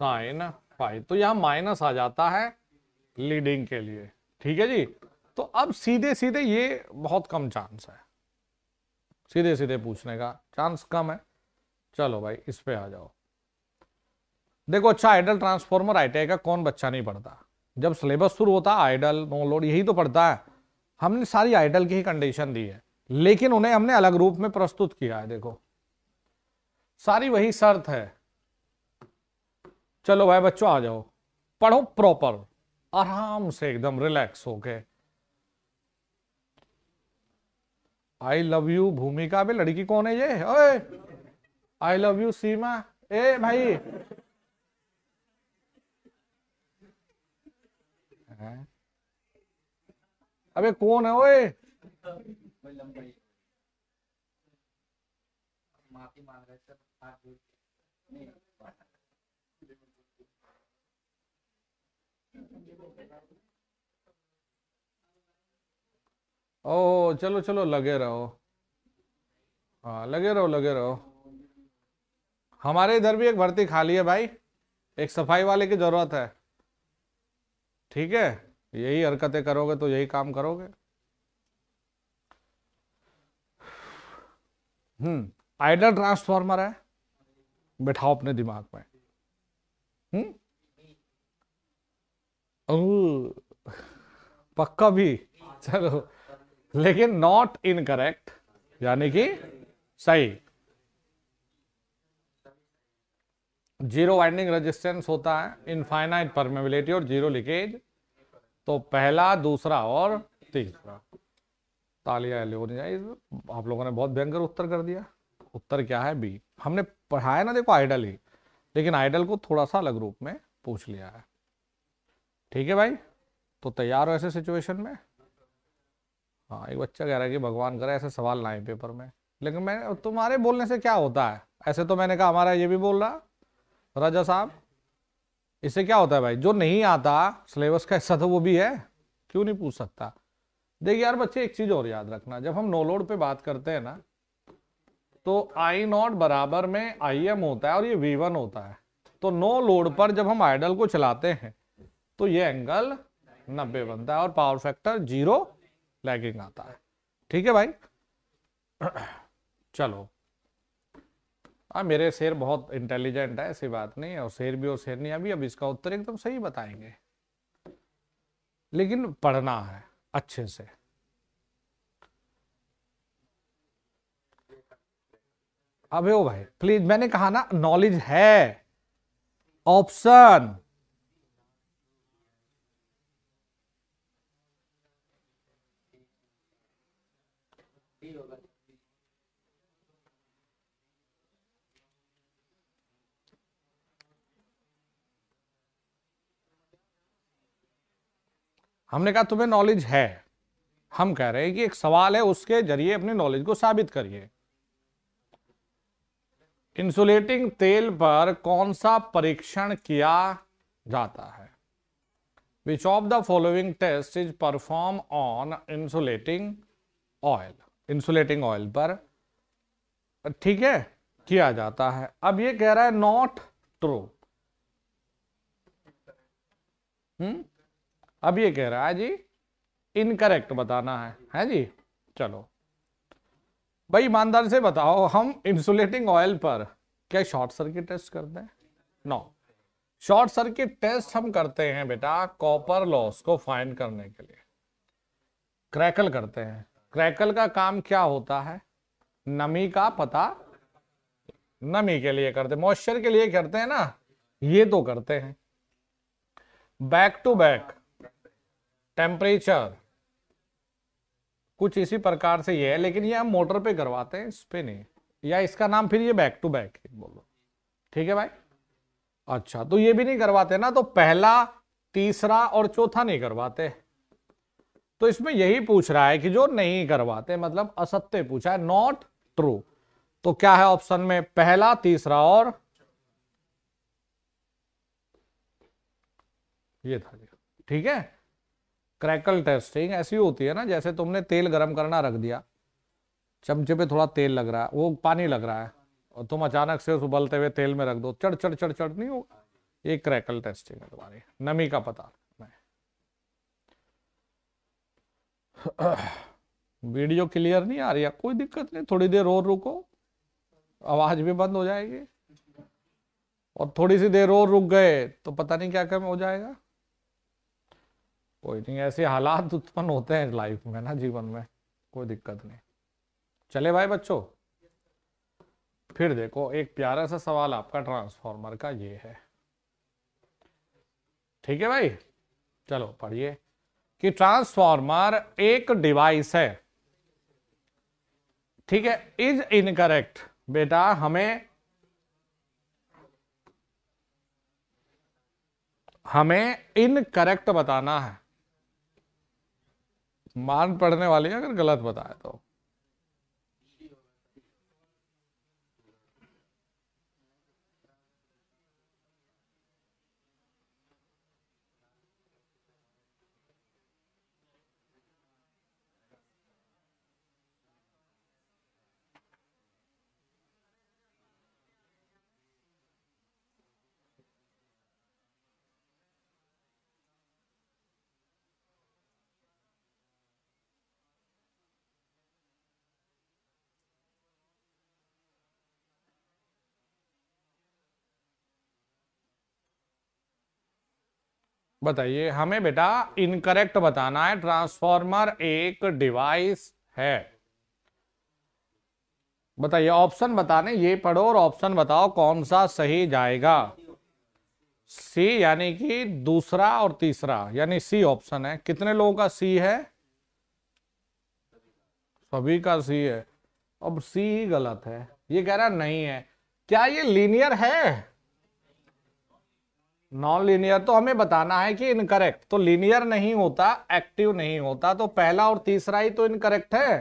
sine five तो यहां माइनस आ जाता है लीडिंग के लिए ठीक है जी तो अब सीधे सीधे ये बहुत कम चांस है सीधे सीधे पूछने का चांस कम है चलो भाई इस पे आ जाओ देखो अच्छा आइडल ट्रांसफॉर्मर आईटीआई का कौन बच्चा नहीं पढ़ता जब सिलेबस शुरू होता आइडल नो लोड यही तो पढ़ता है हमने सारी आइडल की ही कंडीशन दी है लेकिन उन्हें हमने अलग रूप में प्रस्तुत किया है देखो सारी वही शर्त है चलो भाई बच्चों आ जाओ पढ़ो प्रॉपर आराम से एकदम रिलैक्स होके आई लव यू भूमिका भी लड़की कौन है ये ओए आई लव यू सीमा ए भाई अबे कौन है ओए ओ चलो चलो लगे रहो हाँ लगे रहो लगे रहो हमारे इधर भी एक भर्ती खाली है भाई एक सफाई वाले की जरूरत है ठीक है यही हरकतें करोगे तो यही काम करोगे हम्म आइडल ट्रांसफॉर्मर है बैठाओ अपने दिमाग में हम्म पक्का भी चलो लेकिन नॉट इनकरेक्ट यानी कि सही जीरो वाइंडिंग रेजिस्टेंस होता है इनफाइनाइट परमेबिलिटी और जीरो लीकेज तो पहला दूसरा और तीसरा तालिया आप लोगों ने बहुत भयंकर उत्तर कर दिया उत्तर क्या है बी हमने पढ़ाया ना देखो आइडल ही लेकिन आइडल को थोड़ा सा अलग रूप में पूछ लिया है ठीक है भाई तो तैयार हो ऐसे सिचुएशन में हाँ एक बच्चा कह रहा है कि भगवान करे ऐसे सवाल ना पेपर में लेकिन मैं तुम्हारे बोलने से क्या होता है ऐसे तो मैंने कहा हमारा ये भी बोल रहा राजा साहब इससे क्या होता है भाई जो नहीं आता सिलेबस का हिस्सा था तो वो भी है क्यों नहीं पूछ सकता देखिए यार बच्चे एक चीज और याद रखना जब हम नो लोड पे बात करते हैं ना तो आई नॉट बराबर में आई एम होता है और ये वी वन होता है तो नो लोड पर जब हम आइडल को चलाते हैं तो ये एंगल नब्बे बनता है और पावर फैक्टर जीरो लैगिंग आता है ठीक है भाई (clears throat) चलो हाँ मेरे शेर बहुत इंटेलिजेंट है ऐसी बात नहीं और शेर भी और शेर नहीं अभी अब इसका उत्तर एकदम सही बताएंगे लेकिन पढ़ना है अच्छे से अबे ओ भाई प्लीज मैंने कहा ना नॉलेज है ऑप्शन हमने कहा तुम्हें नॉलेज है हम कह रहे हैं कि एक सवाल है उसके जरिए अपने नॉलेज को साबित करिए इंसुलेटिंग तेल पर कौन सा परीक्षण किया जाता है which of the following test is perform on insulating oil insulating oil पर ठीक है किया जाता है अब ये कह रहा है नॉट ट्रू हम्म अब ये कह रहा है हाँ जी इनकरेक्ट बताना है है हाँ जी चलो भाई ईमानदार से बताओ हम इंसुलेटिंग ऑयल पर क्या शॉर्ट सर्किट टेस्ट करते हैं नो शॉर्ट सर्किट टेस्ट हम करते हैं बेटा कॉपर लॉस को फाइंड करने के लिए क्रैकल करते हैं क्रैकल का काम क्या होता है नमी का पता नमी के लिए करते मॉइस्चर के लिए करते हैं ना ये तो करते हैं बैक टू बैक टेम्परेचर कुछ इसी प्रकार से ये है लेकिन ये हम मोटर पे करवाते हैं इस पे नहीं या इसका नाम फिर ये बैक टू बैक बोलो ठीक है भाई अच्छा तो ये भी नहीं करवाते ना तो पहला तीसरा और चौथा नहीं करवाते तो इसमें यही पूछ रहा है कि जो नहीं करवाते मतलब असत्य पूछा है नॉट ट्रू तो क्या है ऑप्शन में पहला तीसरा और ये था ठीक है क्रैकल टेस्टिंग ऐसी होती है ना जैसे तुमने तेल गर्म करना रख दिया चमचे पे थोड़ा तेल लग रहा है वो पानी लग रहा है और तुम अचानक से उस उबलते हुए तेल में रख दो चढ़ चढ़ चढ़ चढ़ नहीं होगा ये क्रैकल टेस्टिंग है तुम्हारी नमी का पता वीडियो क्लियर नहीं आ रही है कोई दिक्कत नहीं थोड़ी देर और रुको आवाज भी बंद हो जाएगी और थोड़ी सी देर और रुक गए तो पता नहीं क्या क्या हो जाएगा कोई नहीं ऐसे हालात उत्पन्न होते हैं लाइफ में ना जीवन में कोई दिक्कत नहीं चले भाई बच्चों फिर देखो एक प्यारा सा सवाल आपका ट्रांसफॉर्मर का ये है ठीक है भाई चलो पढ़िए कि ट्रांसफॉर्मर एक डिवाइस है ठीक है इज इनकरेक्ट बेटा हमें हमें इनकरेक्ट बताना है मान पढ़ने वाली अगर गलत बताए तो बताइए हमें बेटा इनकरेक्ट बताना है ट्रांसफॉर्मर एक डिवाइस है बताइए ऑप्शन बताने ये पढ़ो और ऑप्शन बताओ कौन सा सही जाएगा सी यानी कि दूसरा और तीसरा यानी सी ऑप्शन है कितने लोगों का सी है सभी का सी है अब सी ही गलत है ये कह रहा नहीं है क्या ये लीनियर है नॉन लीनियर तो हमें बताना है कि इनकरेक्ट तो लीनियर नहीं होता एक्टिव नहीं होता तो पहला और तीसरा ही तो इनकरेक्ट है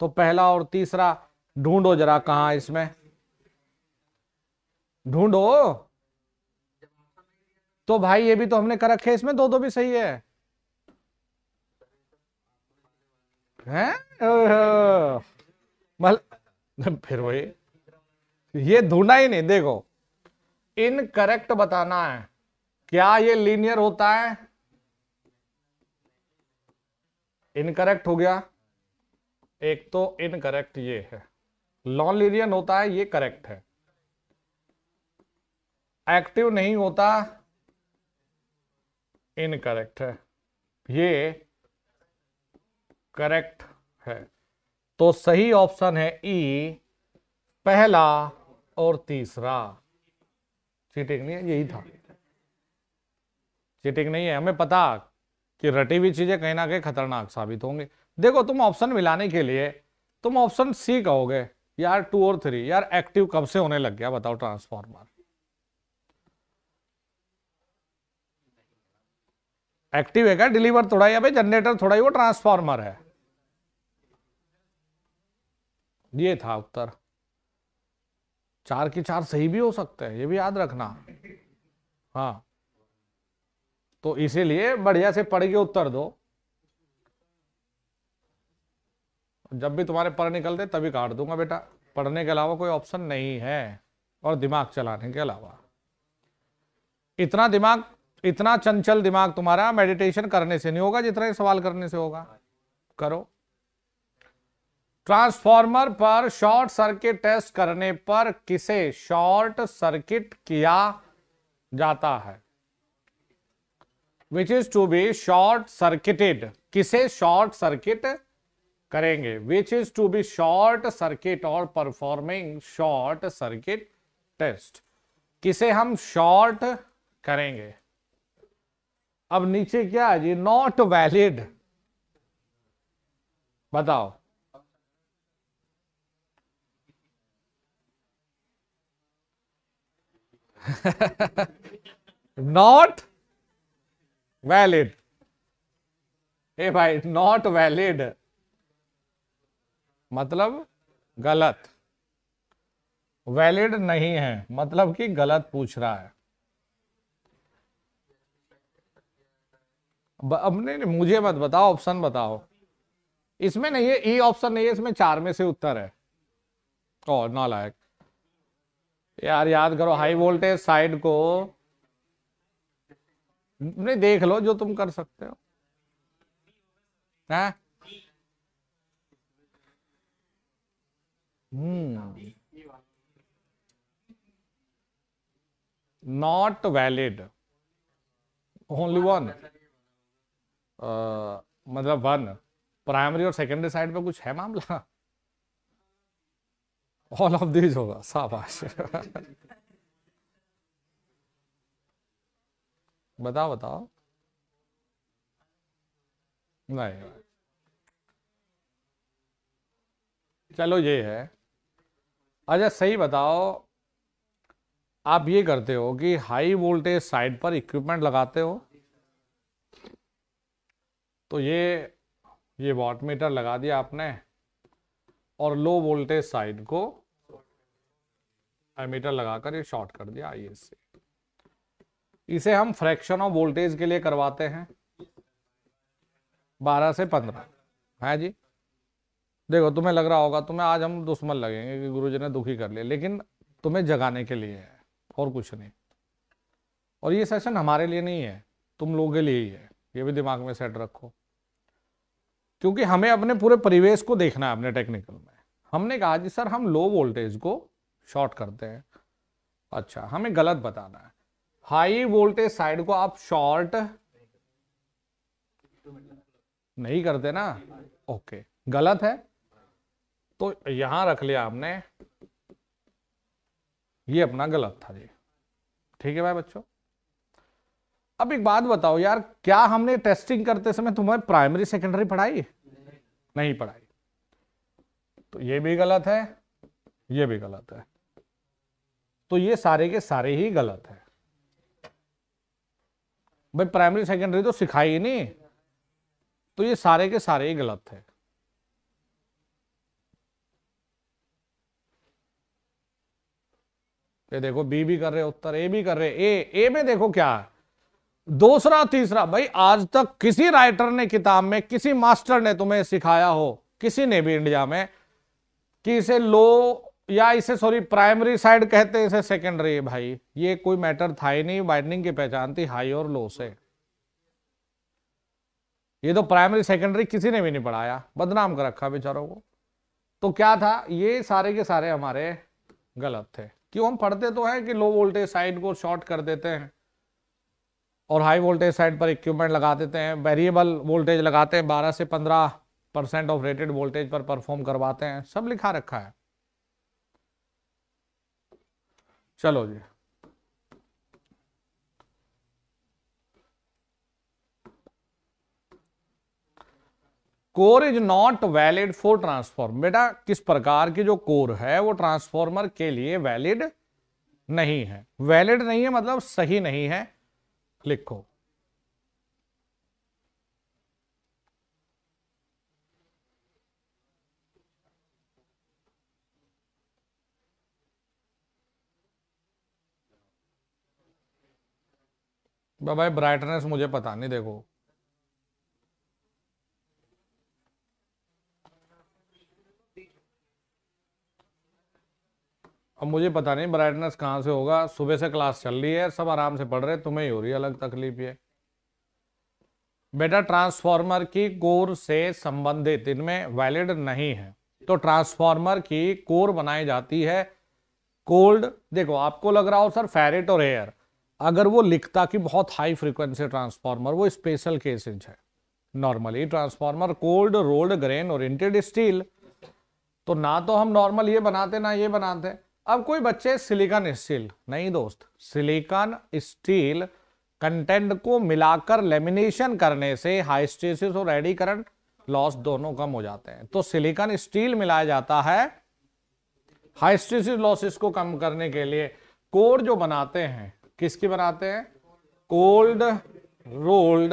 तो पहला और तीसरा ढूंढो जरा कहा इसमें ढूंढो तो भाई ये भी तो हमने कर रखे इसमें दो दो भी सही है हैं (laughs) मतलब (laughs) फिर वही ये ढूंढा ही नहीं देखो इनकरेक्ट बताना है क्या ये लीनियर होता है इनकरेक्ट हो गया एक तो इनकरेक्ट ये है नॉन लीनियर होता है ये करेक्ट है एक्टिव नहीं होता इनकरेक्ट है ये करेक्ट है तो सही ऑप्शन है ई e, पहला और तीसरा चीटिंग नहीं है यही था चीटिंग नहीं है हमें पता कि रटी हुई चीजें कहीं ना कहीं खतरनाक साबित होंगे देखो तुम ऑप्शन मिलाने के लिए तुम ऑप्शन सी कहोगे यार टू और थ्री यार एक्टिव कब से होने लग गया बताओ ट्रांसफॉर्मर एक्टिव है क्या डिलीवर थोड़ा ही भाई जनरेटर थोड़ा ही वो ट्रांसफॉर्मर है ये था उत्तर चार की चार सही भी हो सकते हैं ये भी याद रखना हाँ तो इसीलिए बढ़िया से पढ़ के उत्तर दो जब भी तुम्हारे पर निकलते तभी काट दूंगा बेटा पढ़ने के अलावा कोई ऑप्शन नहीं है और दिमाग चलाने के अलावा इतना दिमाग इतना चंचल दिमाग तुम्हारा मेडिटेशन करने से नहीं होगा जितना सवाल करने से होगा करो ट्रांसफार्मर पर शॉर्ट सर्किट टेस्ट करने पर किसे शॉर्ट सर्किट किया जाता है which is to be short circuited किसे शॉर्ट सर्किट करेंगे which is to be short circuit और परफॉर्मिंग शॉर्ट सर्किट टेस्ट किसे हम शॉर्ट करेंगे अब नीचे क्या है जी नॉट वैलिड बताओ नॉट वैलिड ए भाई नॉट वैलिड मतलब गलत वैलिड नहीं है मतलब कि गलत पूछ रहा है अब नहीं नहीं मुझे मत बताओ ऑप्शन बताओ इसमें नहीं है ई e ऑप्शन नहीं है इसमें चार में से उत्तर है और oh, नालायक यार याद करो हाई वोल्टेज साइड को नहीं देख लो जो तुम कर सकते हो नॉट वैलिड ओनली वन मतलब वन प्राइमरी और सेकेंडरी साइड पे कुछ है मामला ऑल ऑफ दीज होगा शाबाश बताओ बताओ नहीं चलो ये है अच्छा सही बताओ आप ये करते हो कि हाई वोल्टेज साइड पर इक्विपमेंट लगाते हो तो ये ये वाट मीटर लगा दिया आपने और लो वोल्टेज साइड को एमीटर लगाकर ये शॉर्ट कर दिया आई से इसे हम फ्रैक्शन ऑफ वोल्टेज के लिए करवाते हैं 12 से 15 है जी देखो तुम्हें लग रहा होगा तुम्हें आज हम दुश्मन लगेंगे कि गुरुजी ने दुखी कर लिया लेकिन तुम्हें जगाने के लिए है और कुछ नहीं और ये सेशन हमारे लिए नहीं है तुम लोगों के लिए ही है ये भी दिमाग में सेट रखो क्योंकि हमें अपने पूरे परिवेश को देखना है अपने टेक्निकल में हमने कहा जी सर हम लो वोल्टेज को शॉर्ट करते हैं अच्छा हमें गलत बताना है हाई वोल्टेज साइड को आप शॉर्ट नहीं करते ना ओके गलत है तो यहां रख लिया हमने ये अपना गलत था जी ठीक है भाई बच्चों अब एक बात बताओ यार क्या हमने टेस्टिंग करते समय तुम्हें प्राइमरी सेकेंडरी पढ़ाई नहीं, नहीं पढ़ाई तो ये भी गलत है ये भी गलत है तो ये सारे के सारे ही गलत है भाई प्राइमरी सेकेंडरी तो सिखाई ही नहीं तो ये सारे के सारे ही गलत है ये देखो बी भी कर रहे उत्तर ए भी कर रहे ए ए में देखो क्या है दूसरा तीसरा भाई आज तक किसी राइटर ने किताब में किसी मास्टर ने तुम्हें सिखाया हो किसी ने भी इंडिया में कि इसे लो या इसे सॉरी प्राइमरी साइड कहते हैं इसे सेकेंडरी है भाई ये कोई मैटर था ही नहीं वाइडनिंग की पहचान थी हाई और लो से ये तो प्राइमरी सेकेंडरी किसी ने भी नहीं पढ़ाया बदनाम कर रखा बेचारों को तो क्या था ये सारे के सारे हमारे गलत थे क्यों हम पढ़ते तो हैं कि लो वोल्टेज साइड को शॉर्ट कर देते हैं और हाई वोल्टेज साइड पर इक्विपमेंट लगा देते हैं वेरिएबल वोल्टेज लगाते हैं बारह से पंद्रह परसेंट ऑफ रेटेड वोल्टेज पर परफॉर्म करवाते हैं सब लिखा रखा है चलो जी core is not valid for transform बेटा किस प्रकार की जो कोर है वो ट्रांसफॉर्मर के लिए वैलिड नहीं है वैलिड नहीं है मतलब सही नहीं है लिखो भाई ब्राइटनेस मुझे पता नहीं देखो अब मुझे पता नहीं ब्राइटनेस कहाँ से होगा सुबह से क्लास चल रही है सब आराम से पढ़ रहे तुम्हें ही हो रही है अलग तकलीफ ये बेटा ट्रांसफार्मर की कोर से संबंधित इनमें वैलिड नहीं है तो ट्रांसफार्मर की कोर बनाई जाती है कोल्ड देखो आपको लग रहा हो सर फेरेट और एयर अगर वो लिखता कि बहुत हाई फ्रिक्वेंसी ट्रांसफार्मर वो स्पेशल केस इंच है normally transformer cold rolled grain oriented steel तो ना तो हम नॉर्मल ये बनाते ना ये बनाते अब कोई बच्चे सिलिकॉन स्टील नहीं दोस्त सिलिकॉन स्टील कंटेंट को मिलाकर लेमिनेशन करने से हाइस्टेसिस और रेडीकरण लॉस दोनों कम हो जाते हैं तो सिलिकॉन स्टील मिलाया जाता है हाइस्टेसिस लॉसिस को कम करने के लिए कोर जो बनाते हैं किसकी बनाते हैं cold rolled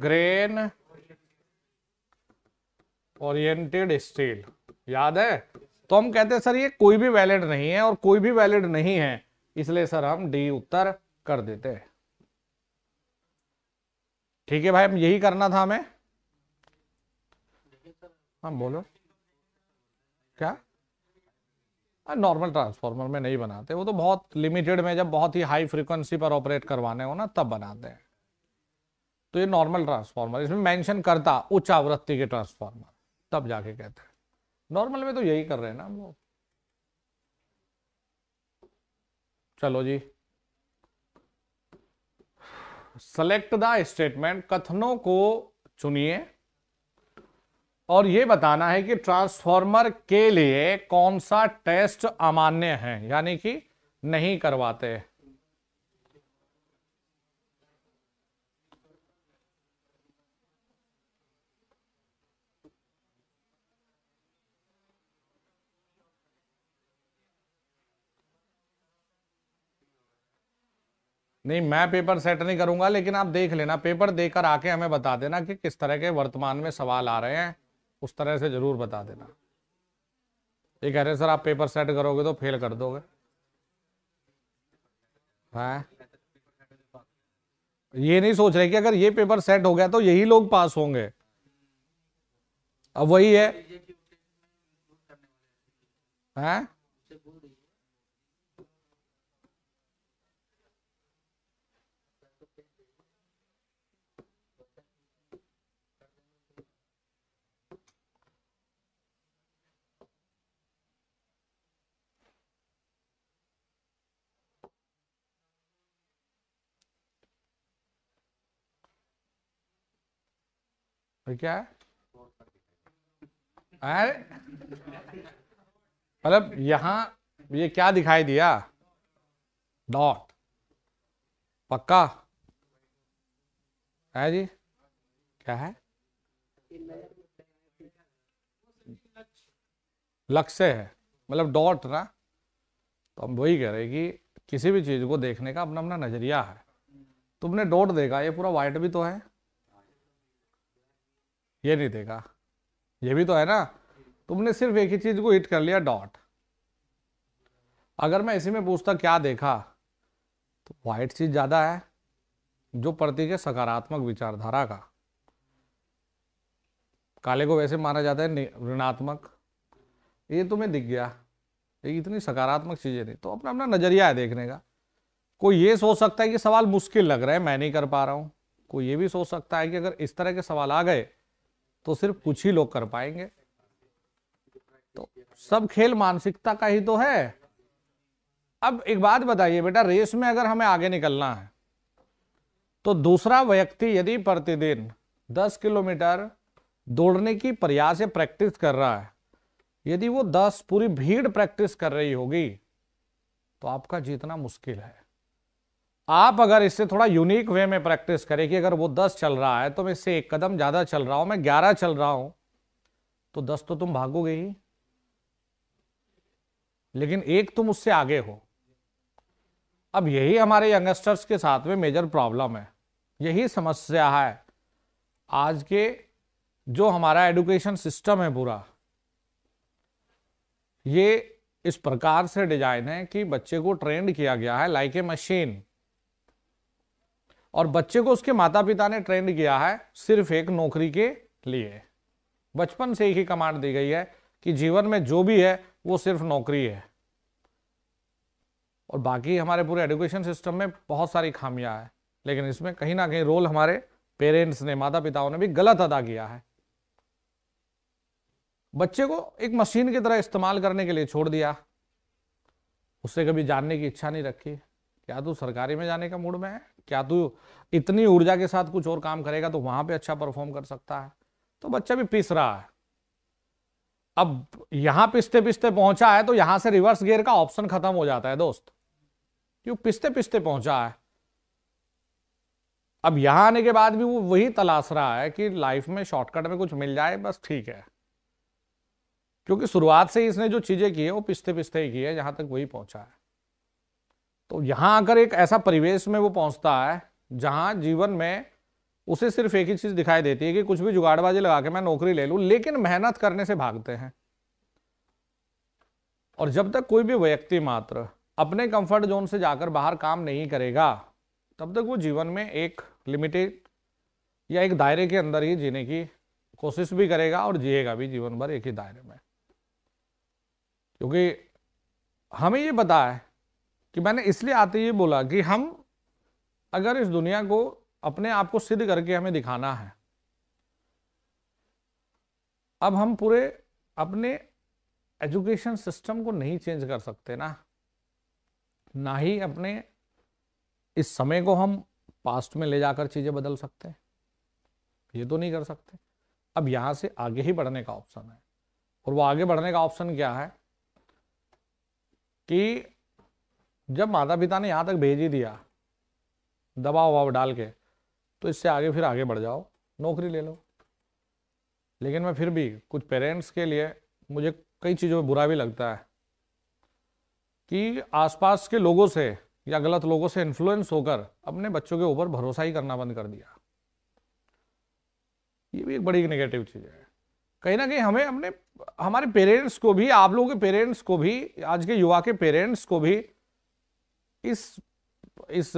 grain oriented steel याद है तो हम कहते हैं सर ये कोई भी वैलिड नहीं है और कोई भी वैलिड नहीं है इसलिए सर हम डी उत्तर कर देते हैं ठीक है भाई यही करना था हमें हम हाँ, बोलो क्या नॉर्मल ट्रांसफार्मर में नहीं बनाते वो तो बहुत लिमिटेड में जब बहुत ही हाई फ्रीक्वेंसी पर ऑपरेट करवाने हो ना तब बनाते हैं तो ये नॉर्मल ट्रांसफार्मर इसमें मेंशन करता उच्च आवृत्ति के ट्रांसफार्मर तब जाके कहते हैं नॉर्मल में तो यही कर रहे हैं ना हम लोग चलो जी सेलेक्ट द स्टेटमेंट कथनों को चुनिए और यह बताना है कि ट्रांसफॉर्मर के लिए कौन सा टेस्ट अमान्य है यानी कि नहीं करवाते नहीं मैं पेपर सेट नहीं करूंगा लेकिन आप देख लेना पेपर देकर आके हमें बता देना कि किस तरह के वर्तमान में सवाल आ रहे हैं उस तरह से जरूर बता देना ये कह रहे सर आप पेपर सेट करोगे तो फेल कर दोगे हैं ये नहीं सोच रहे कि अगर ये पेपर सेट हो गया तो यही लोग पास होंगे अब वही है हैं क्या है मतलब यहां ये क्या दिखाई दिया डॉट पक्का है जी क्या है लक्ष्य है मतलब डॉट ना तो हम वही कह रहे कि किसी भी चीज़ को देखने का अपना अपना नज़रिया है तुमने डॉट देखा ये पूरा वाइट भी तो है ये नहीं देखा ये भी तो है ना तुमने सिर्फ एक ही चीज को हिट कर लिया डॉट अगर मैं इसी में पूछता क्या देखा तो व्हाइट चीज ज्यादा है जो प्रतीक है सकारात्मक विचारधारा का काले को वैसे माना जाता है ऋणात्मक ये तुम्हें दिख गया ये इतनी सकारात्मक चीजें नहीं तो अपना अपना नजरिया है देखने का कोई ये सोच सकता है कि सवाल मुश्किल लग रहा है मैं नहीं कर पा रहा हूं कोई ये भी सोच सकता है कि अगर इस तरह के सवाल आ गए तो सिर्फ कुछ ही लोग कर पाएंगे तो सब खेल मानसिकता का ही तो है अब एक बात बताइए बेटा रेस में अगर हमें आगे निकलना है तो दूसरा व्यक्ति यदि प्रतिदिन 10 किलोमीटर दौड़ने की प्रयास या प्रैक्टिस कर रहा है यदि वो 10 पूरी भीड़ प्रैक्टिस कर रही होगी तो आपका जीतना मुश्किल है आप अगर इससे थोड़ा यूनिक वे में प्रैक्टिस करें कि अगर वो दस चल रहा है तो मैं इससे एक कदम ज़्यादा चल रहा हूं मैं ग्यारह चल रहा हूं तो दस तो तुम भागोगे ही लेकिन एक तुम उससे आगे हो अब यही हमारे यंगस्टर्स के साथ में मेजर प्रॉब्लम है यही समस्या है आज के जो हमारा एडुकेशन सिस्टम है पूरा ये इस प्रकार से डिजाइन है कि बच्चे को ट्रेंड किया गया है लाइक ए मशीन और बच्चे को उसके माता पिता ने ट्रेंड किया है सिर्फ एक नौकरी के लिए बचपन से ही कमांड दी गई है कि जीवन में जो भी है वो सिर्फ नौकरी है और बाकी हमारे पूरे एजुकेशन सिस्टम में बहुत सारी खामियां हैं लेकिन इसमें कहीं ना कहीं रोल हमारे पेरेंट्स ने माता पिताओं ने भी गलत अदा किया है बच्चे को एक मशीन की तरह इस्तेमाल करने के लिए छोड़ दिया उससे कभी जानने की इच्छा नहीं रखी क्या तू सरकारी में जाने का मूड में है क्या तू इतनी ऊर्जा के साथ कुछ और काम करेगा तो वहां पे अच्छा परफॉर्म कर सकता है तो बच्चा भी पिस रहा है अब यहां पिसते पिसते पहुंचा है तो यहां से रिवर्स गियर का ऑप्शन खत्म हो जाता है दोस्त क्यों पिसते पिसते पहुंचा है अब यहां आने के बाद भी वो वही तलाश रहा है कि लाइफ में शॉर्टकट में कुछ मिल जाए बस ठीक है क्योंकि शुरुआत से ही इसने जो चीजें की है वो पिसते पिसते ही की है जहां तक वही पहुंचा है तो यहाँ आकर एक ऐसा परिवेश में वो पहुँचता है जहाँ जीवन में उसे सिर्फ एक ही चीज़ दिखाई देती है कि कुछ भी जुगाड़बाजी लगा के मैं नौकरी ले लूँ लेकिन मेहनत करने से भागते हैं और जब तक कोई भी व्यक्ति मात्र अपने कंफर्ट जोन से जाकर बाहर काम नहीं करेगा तब तक वो जीवन में एक लिमिटेड या एक दायरे के अंदर ही जीने की कोशिश भी करेगा और जिएगा भी जीवन भर एक ही दायरे में क्योंकि हमें ये पता है कि मैंने इसलिए आते ये बोला कि हम अगर इस दुनिया को अपने आप को सिद्ध करके हमें दिखाना है अब हम पूरे अपने एजुकेशन सिस्टम को नहीं चेंज कर सकते ना ना ही अपने इस समय को हम पास्ट में ले जाकर चीज़ें बदल सकते हैं ये तो नहीं कर सकते अब यहां से आगे ही बढ़ने का ऑप्शन है और वो आगे बढ़ने का ऑप्शन क्या है कि जब माता पिता ने यहाँ तक भेज ही दिया दबाव वबाव डाल के तो इससे आगे फिर आगे बढ़ जाओ नौकरी ले लो लेकिन मैं फिर भी कुछ पेरेंट्स के लिए मुझे कई चीज़ों में बुरा भी लगता है कि आसपास के लोगों से या गलत लोगों से इन्फ्लुएंस होकर अपने बच्चों के ऊपर भरोसा ही करना बंद कर दिया ये भी एक बड़ी नेगेटिव चीज़ है कहीं ना कहीं हमें अपने हमारे पेरेंट्स को भी आप लोगों के पेरेंट्स को भी आज के युवा के पेरेंट्स को भी इस इस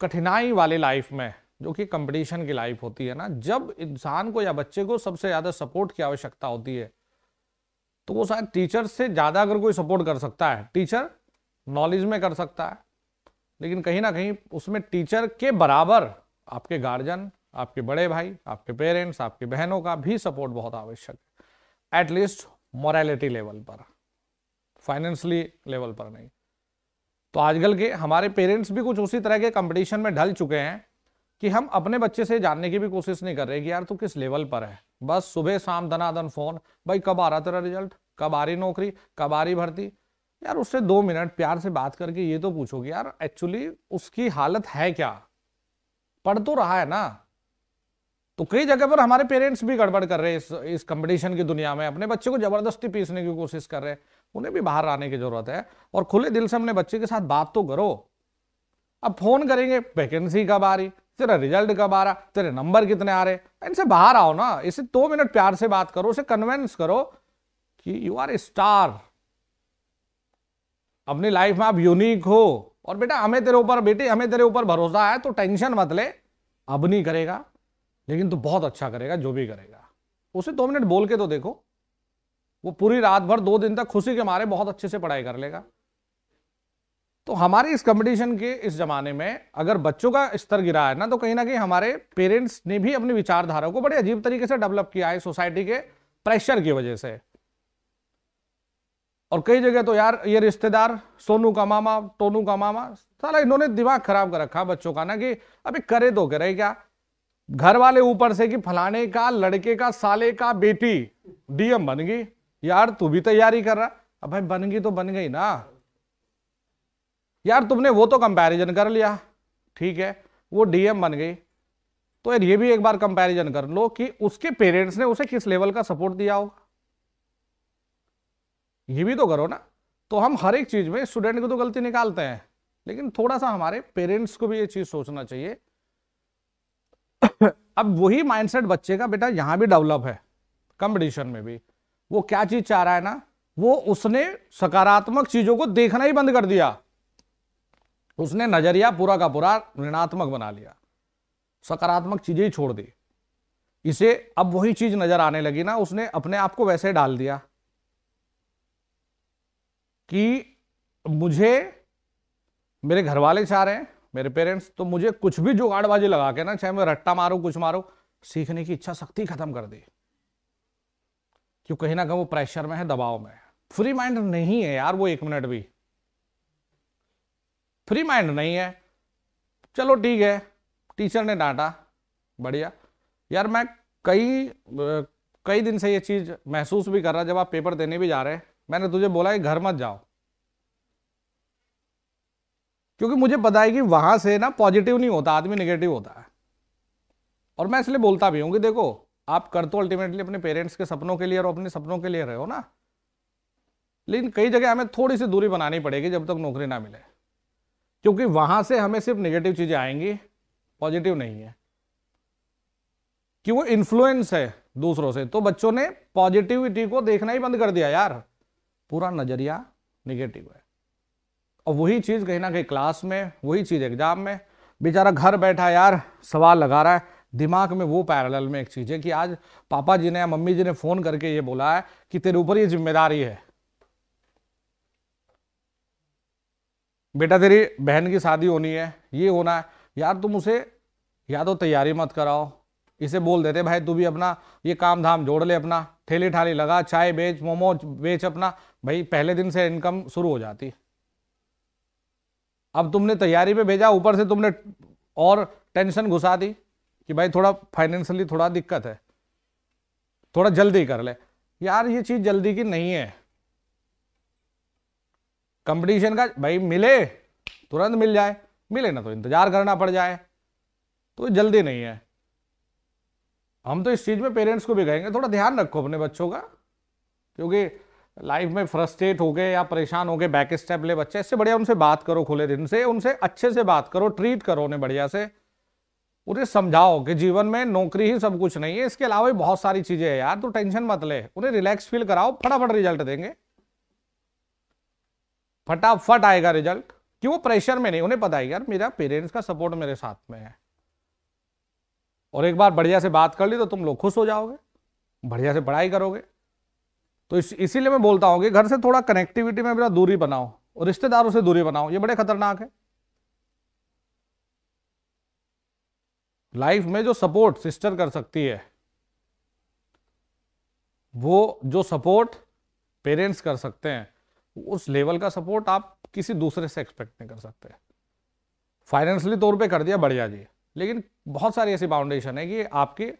कठिनाई वाले लाइफ में जो कि कंपटीशन की लाइफ होती है ना जब इंसान को या बच्चे को सबसे ज़्यादा सपोर्ट की आवश्यकता होती है तो वो शायद टीचर से ज़्यादा अगर कोई सपोर्ट कर सकता है टीचर नॉलेज में कर सकता है लेकिन कहीं ना कहीं उसमें टीचर के बराबर आपके गार्जियन आपके बड़े भाई आपके पेरेंट्स आपके बहनों का भी सपोर्ट बहुत आवश्यक है एटलीस्ट मॉरेलिटी लेवल पर फाइनेंशली लेवल पर नहीं तो आजकल के हमारे पेरेंट्स भी कुछ उसी तरह के कंपटीशन में ढल चुके हैं कि हम अपने बच्चे से जानने की भी कोशिश नहीं कर रहे कि यार तू किस लेवल पर है बस सुबह शाम धनाधन फोन भाई कब आ रहा तेरा रिजल्ट कब आ रही नौकरी कब आ रही भर्ती यार उससे दो मिनट प्यार से बात करके ये तो पूछो कि यार एक्चुअली उसकी हालत है क्या पढ़ तो रहा है ना तो कई जगह पर हमारे पेरेंट्स भी गड़बड़ कर रहे हैं इस इस कंपटीशन की दुनिया में अपने बच्चे को जबरदस्ती पीसने की कोशिश कर रहे हैं उन्हें भी बाहर आने की जरूरत है और खुले दिल से अपने बच्चे के साथ बात तो करो अब फोन करेंगे वैकेंसी कब आ रही तेरा रिजल्ट कब आ रहा तेरे नंबर कितने आ रहे इनसे बाहर आओ ना इसे दो तो मिनट प्यार से बात करो उसे कन्वेंस करो कि यू आर ए स्टार अपनी लाइफ में आप यूनिक हो और बेटा हमें तेरे ऊपर बेटे हमें तेरे ऊपर भरोसा है तो टेंशन मत ले अब नहीं करेगा लेकिन तू तो बहुत अच्छा करेगा जो भी करेगा उसे दो मिनट बोल के तो देखो वो पूरी रात भर दो दिन तक खुशी के मारे बहुत अच्छे से पढ़ाई कर लेगा तो हमारे इस कंपटीशन के इस जमाने में अगर बच्चों का स्तर गिरा है ना तो कहीं ना कहीं हमारे पेरेंट्स ने भी अपनी विचारधारा को बड़े अजीब तरीके से डेवलप किया है सोसाइटी के प्रेशर की वजह से और कई जगह तो यार ये रिश्तेदार सोनू का मामा टोनू का मामा साला इन्होंने दिमाग खराब कर रखा बच्चों का ना कि अभी करे तो करे क्या घर वाले ऊपर से कि फलाने का लड़के का साले का बेटी डीएम बन गई यार तू भी तैयारी कर रहा अब भाई बन गई तो बन गई ना यार तुमने वो तो कंपैरिजन कर लिया ठीक है वो डीएम बन गई तो यार ये भी एक बार कंपैरिजन कर लो कि उसके पेरेंट्स ने उसे किस लेवल का सपोर्ट दिया होगा ये भी तो करो ना तो हम हर एक चीज में स्टूडेंट की तो गलती निकालते हैं लेकिन थोड़ा सा हमारे पेरेंट्स को भी ये चीज सोचना चाहिए (coughs) अब वही माइंडसेट बच्चे का बेटा यहां भी डेवलप है कंपटीशन में भी वो क्या चीज चाह रहा है ना वो उसने सकारात्मक चीजों को देखना ही बंद कर दिया उसने नजरिया पूरा का पूरा ऋणात्मक बना लिया सकारात्मक चीजें ही छोड़ दी इसे अब वही चीज नजर आने लगी ना उसने अपने आप को वैसे डाल दिया कि मुझे मेरे घर वाले चाह रहे हैं मेरे पेरेंट्स तो मुझे कुछ भी जुगाड़बाजी लगा के ना चाहे मैं रट्टा मारो कुछ मारो सीखने की इच्छा शक्ति खत्म कर दी कि कहीं ना कहीं वो प्रेशर में है दबाव में फ्री माइंड नहीं है यार वो एक मिनट भी फ्री माइंड नहीं है चलो ठीक है टीचर ने डांटा बढ़िया यार मैं कई कई दिन से ये चीज़ महसूस भी कर रहा जब आप पेपर देने भी जा रहे हैं मैंने तुझे बोला कि घर मत जाओ क्योंकि मुझे पता है कि वहां से ना पॉजिटिव नहीं होता आदमी नेगेटिव होता है और मैं इसलिए बोलता भी हूँ कि देखो आप कर तो अल्टीमेटली अपने पेरेंट्स के सपनों के लिए और अपने सपनों के लिए रहे हो ना लेकिन कई जगह हमें थोड़ी सी दूरी बनानी पड़ेगी जब तक नौकरी ना मिले क्योंकि वहां से हमें सिर्फ नेगेटिव चीजें आएंगी पॉजिटिव नहीं है कि वो इन्फ्लुएंस है दूसरों से तो बच्चों ने पॉजिटिविटी को देखना ही बंद कर दिया यार पूरा नजरिया निगेटिव है और वही चीज कहीं ना कहीं क्लास में वही चीज एग्जाम में बेचारा घर बैठा यार सवाल लगा रहा है दिमाग में वो पैरेलल में एक चीज़ है कि आज पापा जी ने या मम्मी जी ने फ़ोन करके ये बोला है कि तेरे ऊपर ये जिम्मेदारी है बेटा तेरी बहन की शादी होनी है ये होना है यार तुम उसे या तो तैयारी मत कराओ इसे बोल देते भाई तू भी अपना ये काम धाम जोड़ ले अपना ठेली ठाली लगा चाय बेच मोमो बेच अपना भाई पहले दिन से इनकम शुरू हो जाती अब तुमने तैयारी पे भेजा ऊपर से तुमने और टेंशन घुसा दी कि भाई थोड़ा फाइनेंशियली थोड़ा दिक्कत है थोड़ा जल्दी कर ले यार ये चीज़ जल्दी की नहीं है कंपटीशन का भाई मिले तुरंत मिल जाए मिले ना तो इंतजार करना पड़ जाए तो जल्दी नहीं है हम तो इस चीज़ में पेरेंट्स को भी कहेंगे थोड़ा ध्यान रखो अपने बच्चों का क्योंकि लाइफ में फ्रस्ट्रेट हो गए या परेशान हो गए बैक स्टेप ले बच्चे इससे बढ़िया उनसे बात करो खुले दिन से उनसे अच्छे से बात करो ट्रीट करो उन्हें बढ़िया से उन्हें समझाओ कि जीवन में नौकरी ही सब कुछ नहीं है इसके अलावा भी बहुत सारी चीजें हैं यार तो टेंशन मत ले उन्हें रिलैक्स फील कराओ फटाफट रिजल्ट देंगे फटाफट आएगा रिजल्ट कि वो प्रेशर में नहीं उन्हें पता है यार मेरा पेरेंट्स का सपोर्ट मेरे साथ में है और एक बार बढ़िया से बात कर ली तो तुम लोग खुश हो जाओगे बढ़िया से पढ़ाई करोगे तो इस इसीलिए मैं बोलता हूँ कि घर से थोड़ा कनेक्टिविटी में मेरा दूरी बनाओ और रिश्तेदारों से दूरी बनाओ ये बड़े खतरनाक है लाइफ में जो सपोर्ट सिस्टर कर सकती है वो जो सपोर्ट पेरेंट्स कर सकते हैं उस लेवल का सपोर्ट आप किसी दूसरे से एक्सपेक्ट नहीं कर सकते फाइनेंशियली तौर पे कर दिया बढ़िया जी लेकिन बहुत सारी ऐसी फाउंडेशन है कि आपके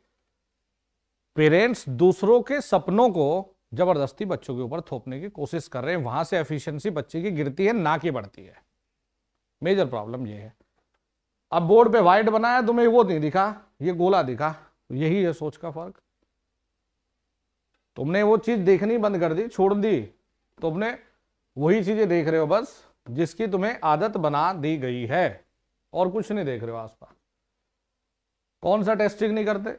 पेरेंट्स दूसरों के सपनों को जबरदस्ती बच्चों के ऊपर थोपने की कोशिश कर रहे हैं वहां से एफिशिएंसी बच्चे की गिरती है ना कि बढ़ती है मेजर प्रॉब्लम यह है अब बोर्ड पे व्हाइट बनाया तुम्हें वो नहीं दिखा ये गोला दिखा यही है सोच का फर्क तुमने वो चीज देखनी बंद कर दी छोड़ दी तुमने वही चीजें देख रहे हो बस जिसकी तुम्हें आदत बना दी गई है और कुछ नहीं देख रहे हो आसपास कौन सा टेस्टिंग नहीं करते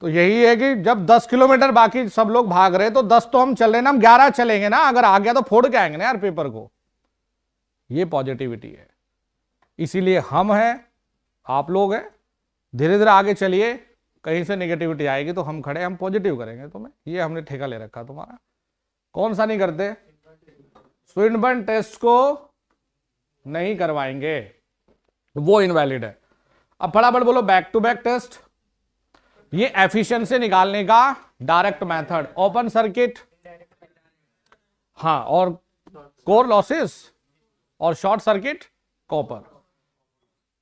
तो यही है कि जब 10 किलोमीटर बाकी सब लोग भाग रहे तो 10 तो हम चल रहे ना हम 11 चलेंगे ना अगर आ गया तो फोड़ के आएंगे ना यार पेपर को ये पॉजिटिविटी है इसीलिए हम हैं आप लोग हैं धीरे धीरे आगे चलिए कहीं से नेगेटिविटी आएगी तो हम खड़े हम पॉजिटिव करेंगे तुम्हें ये हमने ठेका ले रखा तुम्हारा कौन सा नहीं करते स्विनबर्न टेस्ट को नहीं करवाएंगे वो इनवैलिड है अब फटाफट बोलो बैक टू बैक टेस्ट ये एफिशिएंसी निकालने का डायरेक्ट मेथड ओपन सर्किट हाँ और कोर लॉसेस और शॉर्ट सर्किट कॉपर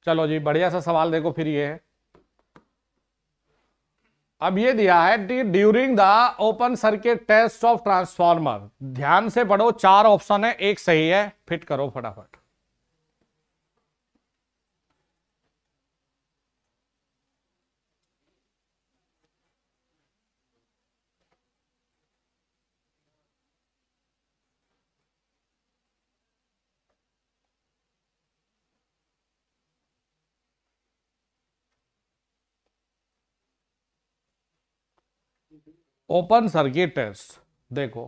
चलो जी बढ़िया सा सवाल देखो फिर ये है अब ये दिया है कि during the open circuit test of transformer ध्यान से पढ़ो चार ऑप्शन है एक सही है फिट करो फटाफट ओपन सर्किट टेस्ट देखो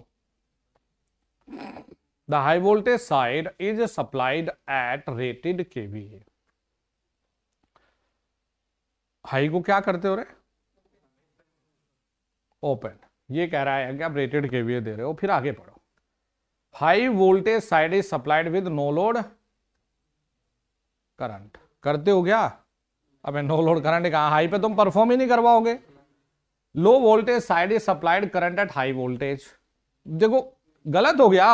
the high voltage side is supplied at rated KVA high को क्या करते हो रे ओपन ये कह रहा है कि आप रेटेड केवीए दे रहे हो फिर आगे पढ़ो high voltage side is supplied with no load current करते हो क्या अबे नो लोड करंट कहा हाई पे तुम परफॉर्म ही नहीं करवाओगे low voltage side is supplied current at high voltage देखो गलत हो गया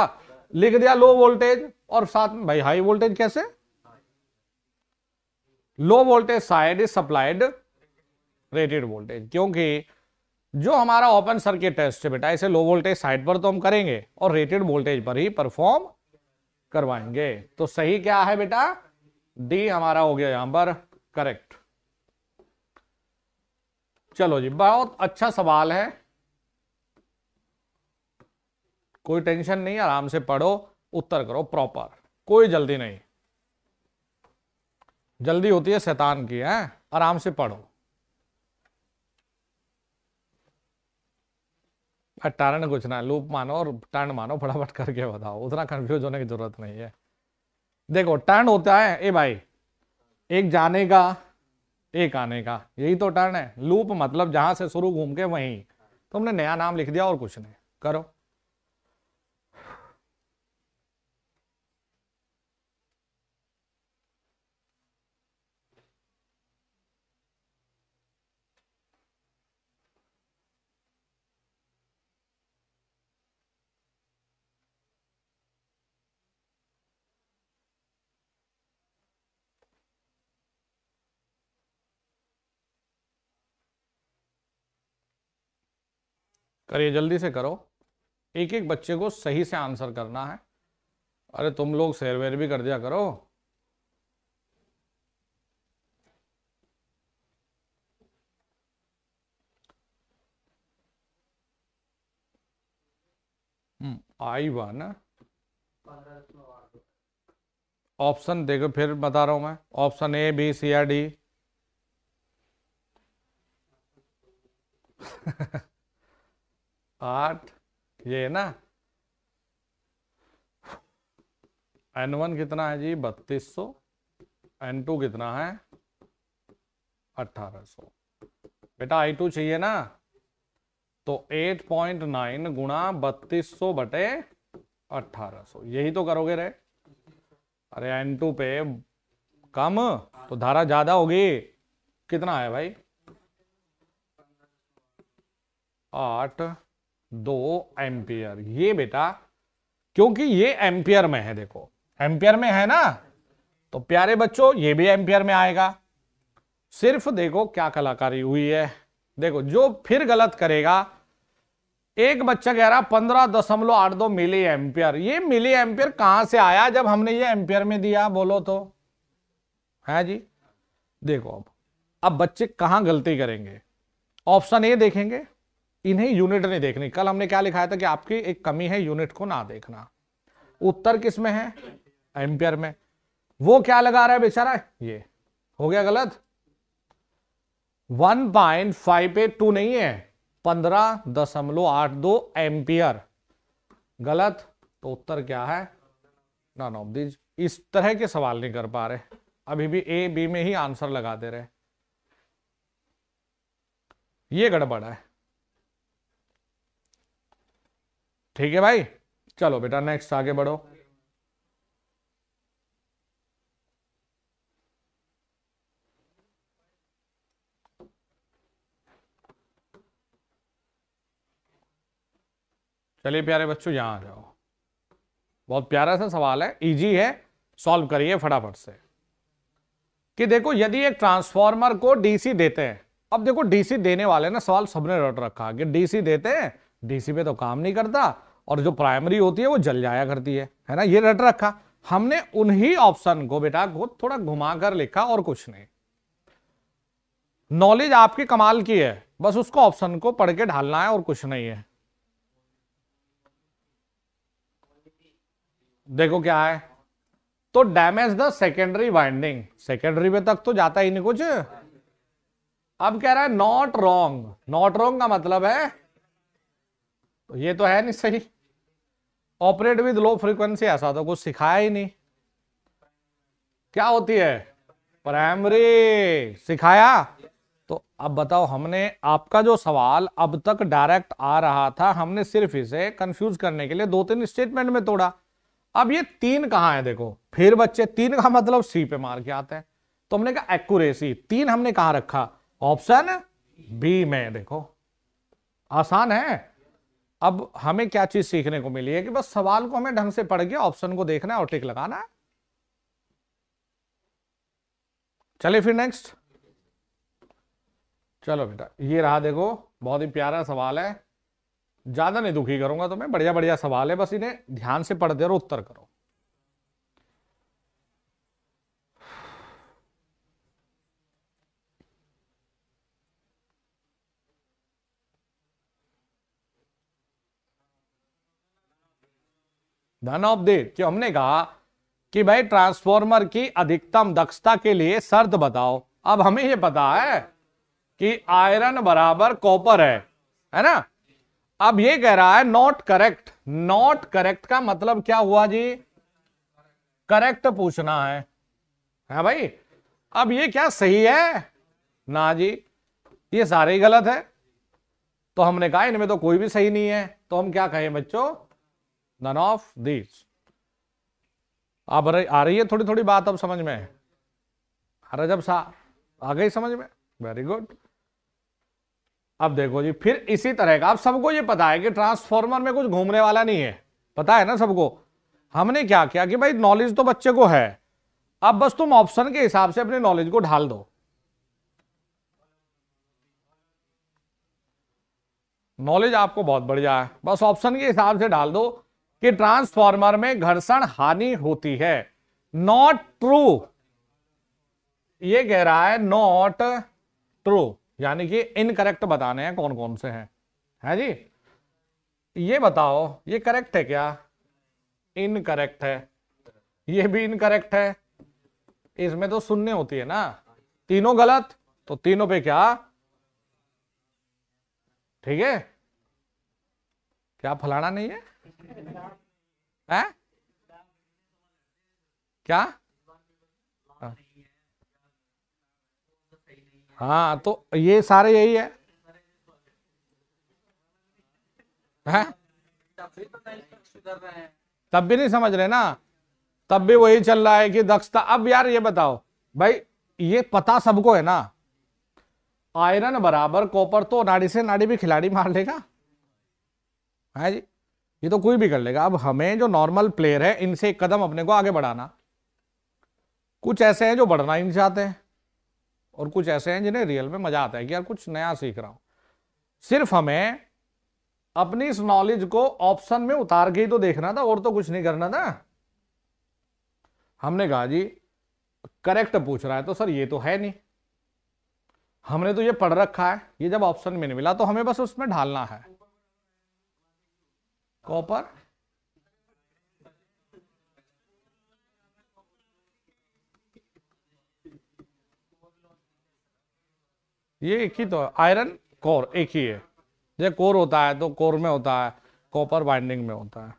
लिख दिया लो वोल्टेज और साथ में भाई हाई वोल्टेज कैसे low voltage side is supplied rated voltage क्योंकि जो हमारा ओपन सर्किट टेस्ट है बेटा इसे लो वोल्टेज साइड पर तो हम करेंगे और रेटेड वोल्टेज पर ही परफॉर्म करवाएंगे तो सही क्या है बेटा डी हमारा हो गया यहां पर करेक्ट चलो जी बहुत अच्छा सवाल है कोई टेंशन नहीं आराम से पढ़ो उत्तर करो प्रॉपर कोई जल्दी नहीं जल्दी होती है शैतान की है आराम से पढ़ो टर्न कुछ ना लूप मानो और टर्न मानो फटाफट करके बताओ उतना कंफ्यूज होने की जरूरत नहीं है देखो टर्न होता है ए भाई एक जाने का एक आने का यही तो टर्न है लूप मतलब जहां से शुरू घूम के वहीं तुमने नया नाम लिख दिया और कुछ नहीं करो करिए जल्दी से करो एक एक बच्चे को सही से आंसर करना है अरे तुम लोग शेरवेर भी कर दिया करो हम्म, आई वन ऑप्शन देखो फिर बता रहा हूं मैं option A B C or D (laughs) आठ ये है ना एन वन कितना है जी बत्तीस सौ एन टू कितना है अट्ठारह सौ बेटा आई टू चाहिए ना तो एट पॉइंट नाइन गुणा बत्तीस सौ बटे अट्ठारह सौ यही तो करोगे रे अरे एन टू पे कम तो धारा ज्यादा होगी कितना है भाई आठ दो एम्पियर ये बेटा क्योंकि ये एम्पियर में है देखो एम्पियर में है ना तो प्यारे बच्चों ये भी एम्पियर में आएगा सिर्फ देखो क्या कलाकारी हुई है देखो जो फिर गलत करेगा एक बच्चा कह रहा पंद्रह दशमलव आठ दो मिली एम्पियर ये मिली एम्पियर कहां से आया जब हमने ये एम्पियर में दिया बोलो तो है जी देखो अब अब बच्चे कहां गलती करेंगे ऑप्शन ए देखेंगे इन्हें यूनिट नहीं देखनी कल हमने क्या लिखाया था कि आपकी एक कमी है यूनिट को ना देखना उत्तर किस में है एम्पियर में वो क्या लगा रहा है बेचारा ये हो गया गलत वन पॉइंट फाइव टू नहीं है पंद्रह दशमलव आठ दो एम्पियर गलत तो उत्तर क्या है नॉन नो दीज इस तरह के सवाल नहीं कर पा रहे अभी भी ए बी में ही आंसर लगा दे रहे ये गड़बड़ है ठीक है भाई चलो बेटा नेक्स्ट आगे बढ़ो चलिए प्यारे बच्चों यहां आ जाओ बहुत प्यारा सा सवाल है इजी है सॉल्व करिए फटाफट से कि देखो यदि एक ट्रांसफार्मर को डीसी देते हैं अब देखो डीसी देने वाले ना सवाल सबने रट रखा कि डीसी देते हैं डीसी पे तो काम नहीं करता और जो प्राइमरी होती है वो जल जाया करती है है ना ये रट रखा हमने उन्हीं ऑप्शन को बेटा को थोड़ा घुमा कर लिखा और कुछ नहीं नॉलेज आपके कमाल की है बस उसको ऑप्शन को पढ़ के ढालना है और कुछ नहीं है देखो क्या है तो damage the secondary winding secondary पे तक तो जाता ही नहीं कुछ अब कह रहा है नॉट रॉन्ग नॉट रॉन्ग का मतलब है तो ये तो है नहीं सही ऑपरेट विद लो फ्रीक्वेंसी ऐसा तो कुछ सिखाया ही नहीं क्या होती है प्राइमरी सिखाया तो अब बताओ हमने आपका जो सवाल अब तक डायरेक्ट आ रहा था हमने सिर्फ इसे कंफ्यूज करने के लिए दो तीन स्टेटमेंट में तोड़ा अब ये तीन कहा है देखो फिर बच्चे तीन का मतलब सी पे मार के आते हैं तो हमने कहा एक्यूरेसी तीन हमने कहा रखा ऑप्शन बी में देखो आसान है अब हमें क्या चीज सीखने को मिली है कि बस सवाल को हमें ढंग से पढ़ के ऑप्शन को देखना है और टिक लगाना है चलिए फिर नेक्स्ट चलो बेटा ये रहा देखो बहुत ही प्यारा सवाल है ज्यादा नहीं दुखी करूंगा तो मैं बढ़िया बढ़िया सवाल है बस इन्हें ध्यान से पढ़ते रहो उत्तर करो धन ऑफ देट कि हमने कहा कि भाई ट्रांसफॉर्मर की अधिकतम दक्षता के लिए शर्त बताओ अब हमें ये पता है कि आयरन बराबर कॉपर है है ना अब ये कह रहा है नॉट करेक्ट नॉट करेक्ट का मतलब क्या हुआ जी करेक्ट पूछना है है हाँ भाई अब ये क्या सही है ना जी ये सारे ही गलत है तो हमने कहा इनमें तो कोई भी सही नहीं है तो हम क्या कहें बच्चों नन ऑफ दीज अब आ रही है थोड़ी थोड़ी बात अब समझ में जब सा आ गई समझ में वेरी गुड अब देखो जी फिर इसी तरह का अब सबको ये पता है कि ट्रांसफॉर्मर में कुछ घूमने वाला नहीं है पता है ना सबको हमने क्या किया कि भाई नॉलेज तो बच्चे को है अब बस तुम ऑप्शन के हिसाब से अपने नॉलेज को ढाल दो नॉलेज आपको बहुत बढ़िया है बस ऑप्शन के हिसाब से डाल दो कि ट्रांसफॉर्मर में घर्षण हानि होती है नॉट ट्रू ये कह रहा है नॉट ट्रू यानी कि इनकरेक्ट बताने हैं कौन कौन से हैं है जी ये बताओ ये करेक्ट है क्या इनकरेक्ट है ये भी इनकरेक्ट है इसमें तो शून्य होती है ना तीनों गलत तो तीनों पे क्या ठीक है क्या फलाना नहीं है है हाँ? क्या हाँ।, हाँ तो ये सारे यही है हैं? हाँ? तब भी नहीं समझ रहे ना तब भी वही चल रहा है कि दक्षता अब यार ये बताओ भाई ये पता सबको है ना आयरन बराबर कॉपर तो नाड़ी से नाड़ी भी खिलाड़ी मार लेगा है जी ये तो कोई भी कर लेगा अब हमें जो नॉर्मल प्लेयर है इनसे एक कदम अपने को आगे बढ़ाना कुछ ऐसे हैं जो बढ़ना ही नहीं चाहते हैं और कुछ ऐसे हैं जिन्हें रियल में मजा आता है कि यार कुछ नया सीख रहा हूं सिर्फ हमें अपनी इस नॉलेज को ऑप्शन में उतार के ही तो देखना था और तो कुछ नहीं करना था हमने कहा जी करेक्ट पूछ रहा है तो सर ये तो है नहीं हमने तो ये पढ़ रखा है ये जब ऑप्शन में नहीं मिला तो हमें बस उसमें ढालना है कॉपर ये एक ही तो आयरन कोर एक ही है जैसे कोर होता है तो कोर में होता है कॉपर बाइंडिंग में होता है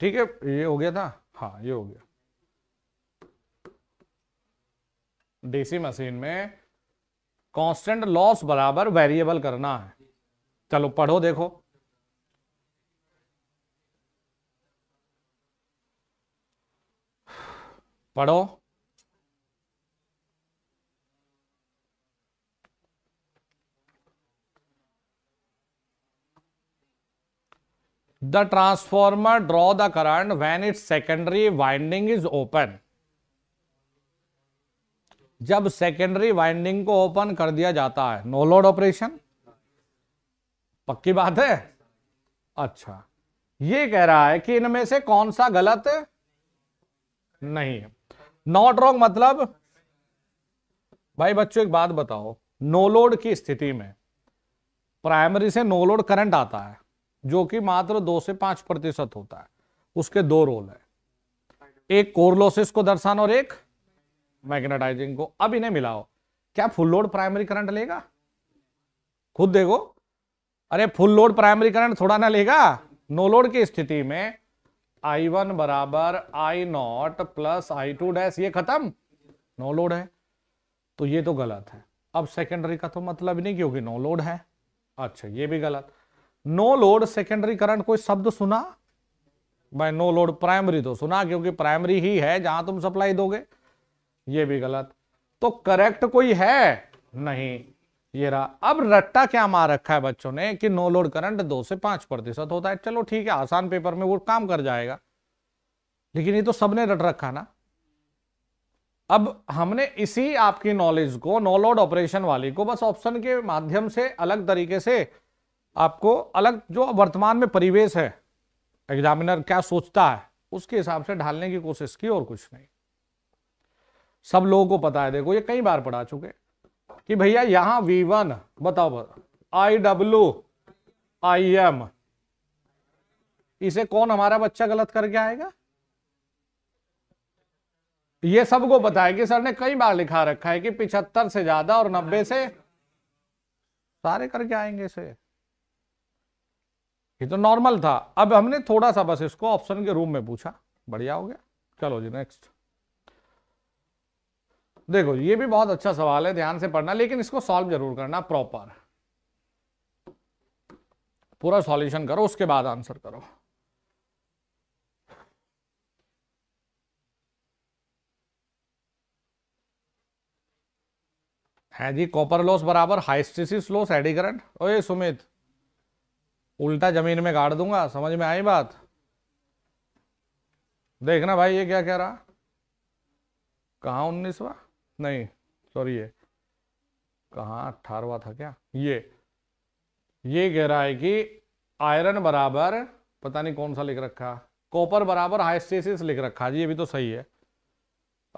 ठीक है ये हो गया था हाँ ये हो गया डीसी मशीन में कांस्टेंट लॉस बराबर वेरिएबल करना है चलो पढ़ो देखो पढ़ो the transformer draw the current when its secondary winding is open जब सेकेंडरी वाइंडिंग को ओपन कर दिया जाता है नो लोड ऑपरेशन पक्की बात है अच्छा ये कह रहा है कि इनमें से कौन सा गलत नहीं है नॉट रॉन्ग मतलब भाई बच्चों एक बात बताओ नोलोड की स्थिति में प्राइमरी से नो लोड करंट आता है जो कि मात्र दो से पांच प्रतिशत होता है उसके दो रोल है एक कोरलोसिस को दर्शान और एक मैग्नेटाइजिंग को अब इन्हें मिलाओ क्या फुल लोड प्राइमरी करंट लेगा खुद देखो अरे फुल लोड प्राइमरी करंट थोड़ा ना लेगा नो लोड की स्थिति में आई वन बराबर I not plus I two dash ये खत्म नो लोड है तो ये तो गलत है अब सेकेंडरी का तो मतलब नहीं क्योंकि नो लोड है अच्छा ये भी गलत नो लोड सेकेंडरी करंट कोई शब्द सुना भाई नो लोड प्राइमरी तो सुना क्योंकि प्राइमरी ही है जहां तुम सप्लाई दोगे ये भी गलत तो करेक्ट कोई है नहीं ये रहा अब रट्टा क्या मार रखा है बच्चों ने कि नो लोड करंट दो से पांच प्रतिशत होता है चलो ठीक है आसान पेपर में वो काम कर जाएगा लेकिन ये तो सबने रट रखा ना अब हमने इसी आपकी नॉलेज को नो लोड ऑपरेशन वाली को बस ऑप्शन के माध्यम से अलग तरीके से आपको अलग जो वर्तमान में परिवेश है एग्जामिनर क्या सोचता है उसके हिसाब से ढालने की कोशिश की और कुछ नहीं सब लोगों को पता है देखो ये कई बार पढ़ा चुके कि भैया यहाँ वी वन बताओ आई डब्ल्यू आई एम इसे कौन हमारा बच्चा गलत करके आएगा ये सबको बताया कि सर ने कई बार लिखा रखा है कि पिछहत्तर से ज्यादा और नब्बे से सारे करके आएंगे इसे ये तो नॉर्मल था अब हमने थोड़ा सा बस इसको ऑप्शन के रूम में पूछा बढ़िया हो गया चलो जी नेक्स्ट देखो ये भी बहुत अच्छा सवाल है ध्यान से पढ़ना लेकिन इसको सॉल्व जरूर करना प्रॉपर पूरा सॉल्यूशन करो उसके बाद आंसर करो है जी कॉपर लॉस बराबर हाइस्टिस लॉस एडी करंट ओए सुमित उल्टा जमीन में गाड़ दूंगा समझ में आई बात देखना भाई ये क्या कह रहा कहा उन्नीसवा नहीं सॉरी ये कहा अठारवा था क्या ये ये कह रहा है कि आयरन बराबर पता नहीं कौन सा लिख रखा कॉपर बराबर हाइस्टेसिस लिख रखा जी ये भी तो सही है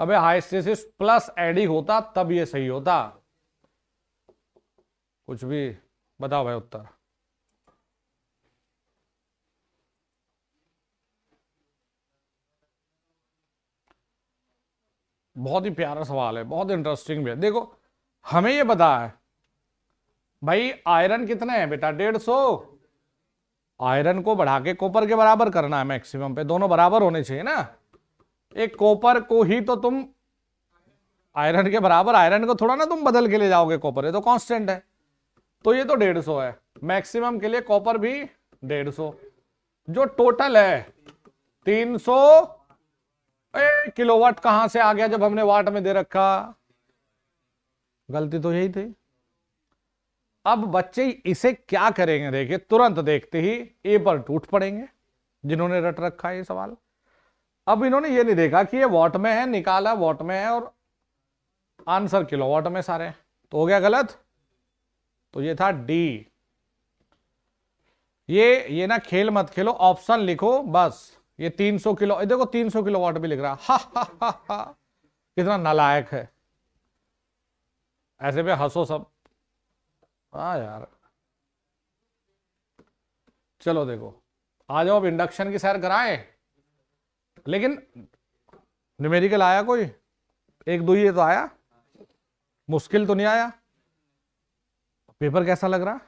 अबे हाइस्टेसिस प्लस एडी होता तब ये सही होता कुछ भी बताओ भाई उत्तर बहुत ही प्यारा सवाल है बहुत इंटरेस्टिंग भी है देखो हमें ये बता है भाई आयरन कितने हैं बेटा डेढ़ सौ आयरन को बढ़ा के कॉपर के बराबर करना है मैक्सिमम पे दोनों बराबर होने चाहिए ना एक कॉपर को ही तो तुम आयरन के बराबर आयरन को थोड़ा ना तुम बदल के ले जाओगे कॉपर ये तो कांस्टेंट है तो ये तो डेढ़ सौ है मैक्सिमम के लिए कॉपर भी डेढ़ सौ जो टोटल है तीन सौ किलोवाट कहां से आ गया जब हमने वाट में दे रखा गलती तो यही थी अब बच्चे इसे क्या करेंगे देखिए तुरंत देखते ही ए पर टूट पड़ेंगे जिन्होंने रट रखा है ये सवाल अब इन्होंने ये नहीं देखा कि ये वॉट में है निकाला वॉट में है और आंसर किलो वॉट में सारे तो हो गया गलत तो ये था डी ये ये ना खेल मत खेलो ऑप्शन लिखो बस ये 300 किलो देखो 300 किलो वाट भी लिख रहा है हा, हा, हा, हा कितना नालायक है ऐसे पे हंसो सब हा यार चलो देखो आ जाओ अब इंडक्शन की सैर कराए लेकिन न्यूमेरिकल आया कोई एक दो ये तो आया मुश्किल तो नहीं आया पेपर कैसा लग रहा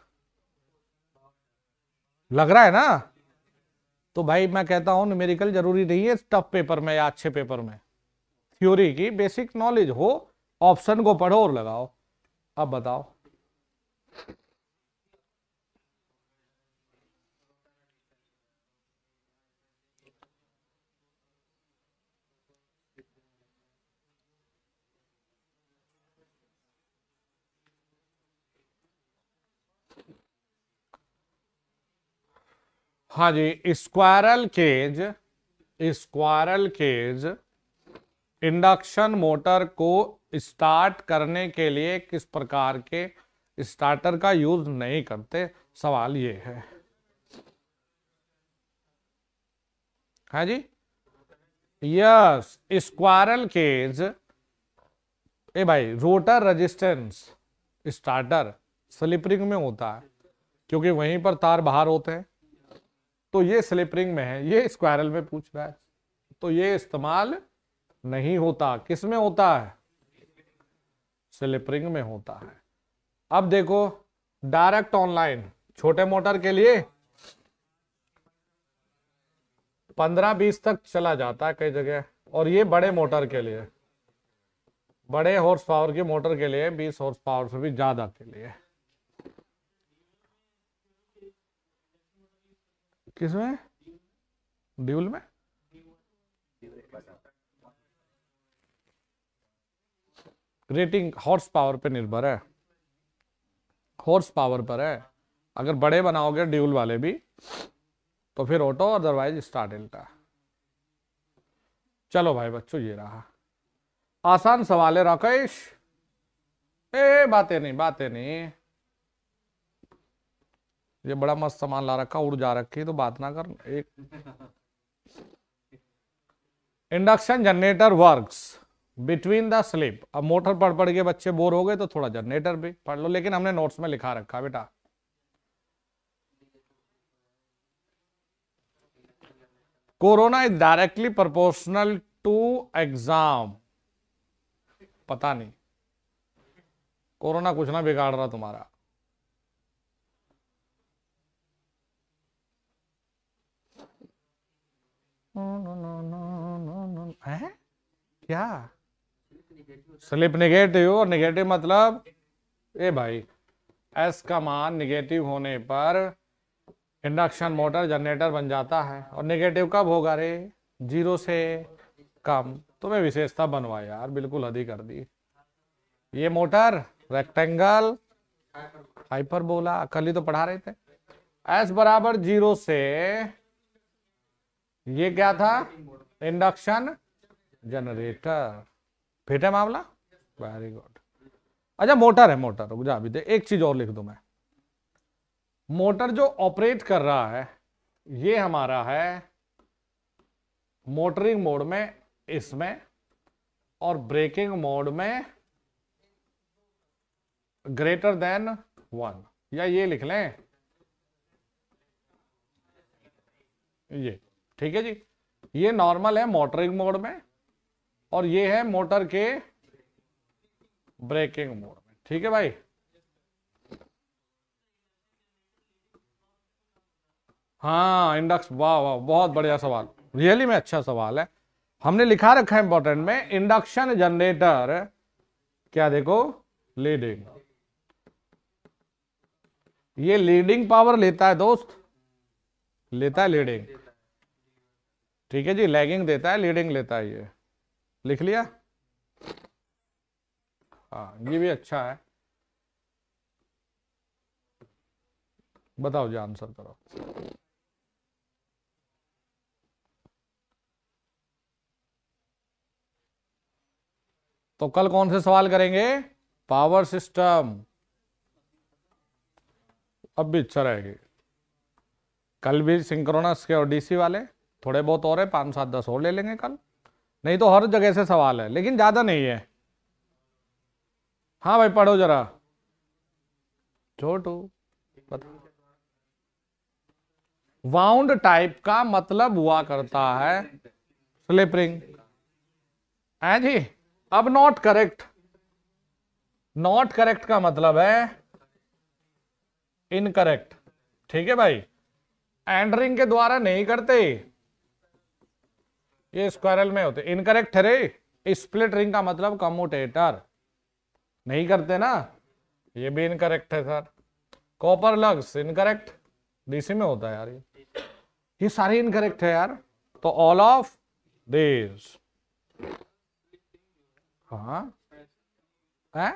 लग रहा है ना तो भाई मैं कहता हूँ न्यूमेरिकल जरूरी नहीं है टफ पेपर में या अच्छे पेपर में थ्योरी की बेसिक नॉलेज हो ऑप्शन को पढ़ो और लगाओ अब बताओ हाँ जी squirrel cage squirrel cage induction motor को स्टार्ट करने के लिए किस प्रकार के स्टार्टर का यूज नहीं करते सवाल ये है हाँ जी यस स्क्वायरल केज ए भाई रोटर रेजिस्टेंस स्टार्टर स्लिपरिंग में होता है क्योंकि वहीं पर तार बाहर होते हैं तो ये स्लिप रिंग में है ये स्क्वायरल में पूछ रहा है तो ये इस्तेमाल नहीं होता किस में होता है स्लिप रिंग में होता है अब देखो डायरेक्ट ऑनलाइन छोटे मोटर के लिए पंद्रह बीस तक चला जाता है कई जगह और ये बड़े मोटर के लिए बड़े हॉर्स पावर के मोटर के लिए बीस हॉर्स पावर से भी ज्यादा के लिए है किसमें ड्यूल में रेटिंग हॉर्स पावर पे निर्भर है हॉर्स पावर पर है अगर बड़े बनाओगे ड्यूल वाले भी तो फिर ऑटो अदरवाइज स्टार डेल्टा चलो भाई बच्चों ये रहा आसान सवाल है राकेश ए बातें नहीं बातें नहीं ये बड़ा मस्त सामान ला रखा उड़ जा रखी तो बात ना कर एक induction generator works between the slip अब मोटर पढ़ पढ़ के बच्चे बोर हो गए तो थोड़ा जनरेटर भी पढ़ लो लेकिन हमने नोट्स में लिखा रखा बेटा corona is directly proportional to exam पता नहीं कोरोना कुछ ना बिगाड़ रहा तुम्हारा है क्या स्लिप निगेटिव और निगेटिव मतलब ए भाई एस का मान निगेटिव होने पर इंडक्शन मोटर जनरेटर बन जाता है और निगेटिव कब होगा रे जीरो से कम तो मैं विशेषता बनवा यार बिल्कुल अधिक कर दी ये मोटर रेक्टेंगल हाइपर बोला कल ही तो पढ़ा रहे थे एस बराबर जीरो से ये क्या था इंडक्शन जनरेटर फिट है मामला वेरी गुड अच्छा मोटर है मोटर रुक जा अभी देख एक चीज और लिख दू मैं मोटर जो ऑपरेट कर रहा है ये हमारा है मोटरिंग मोड में इसमें और ब्रेकिंग मोड में ग्रेटर देन वन या ये लिख लें ये ठीक है जी ये नॉर्मल है मोटरिंग मोड में और ये है मोटर के ब्रेकिंग मोड में ठीक है भाई हाँ इंडक्स वाह वाह बहुत बढ़िया सवाल रियली में अच्छा सवाल है हमने लिखा रखा है इंपॉर्टेंट में इंडक्शन जनरेटर क्या देखो लीडिंग ये लीडिंग पावर लेता है दोस्त लेता है लीडिंग ठीक है जी लैगिंग देता है लीडिंग लेता है ये लिख लिया हाँ ये भी अच्छा है बताओ जी आंसर करो तो कल कौन से सवाल करेंगे पावर सिस्टम अब भी इच्छा रहेगी कल भी सिंक्रोनस के और डीसी वाले थोड़े बहुत और है पाँच सात दस और ले लेंगे कल नहीं तो हर जगह से सवाल है लेकिन ज़्यादा नहीं है हाँ भाई पढ़ो जरा छोटू पता वाउंड टाइप का मतलब हुआ करता है स्लिप है जी अब नॉट करेक्ट नॉट करेक्ट का मतलब है इनकरेक्ट ठीक है भाई एंडरिंग के द्वारा नहीं करते ये स्क्वायरल में होते इनकरेक्ट है रे स्प्लिट रिंग का मतलब कम्यूटेटर नहीं करते ना ये भी इनकरेक्ट है sir copper lugs incorrect DC में होता है यार ये ये सारे इनकरेक्ट है यार तो ऑल ऑफ दिस हाँ है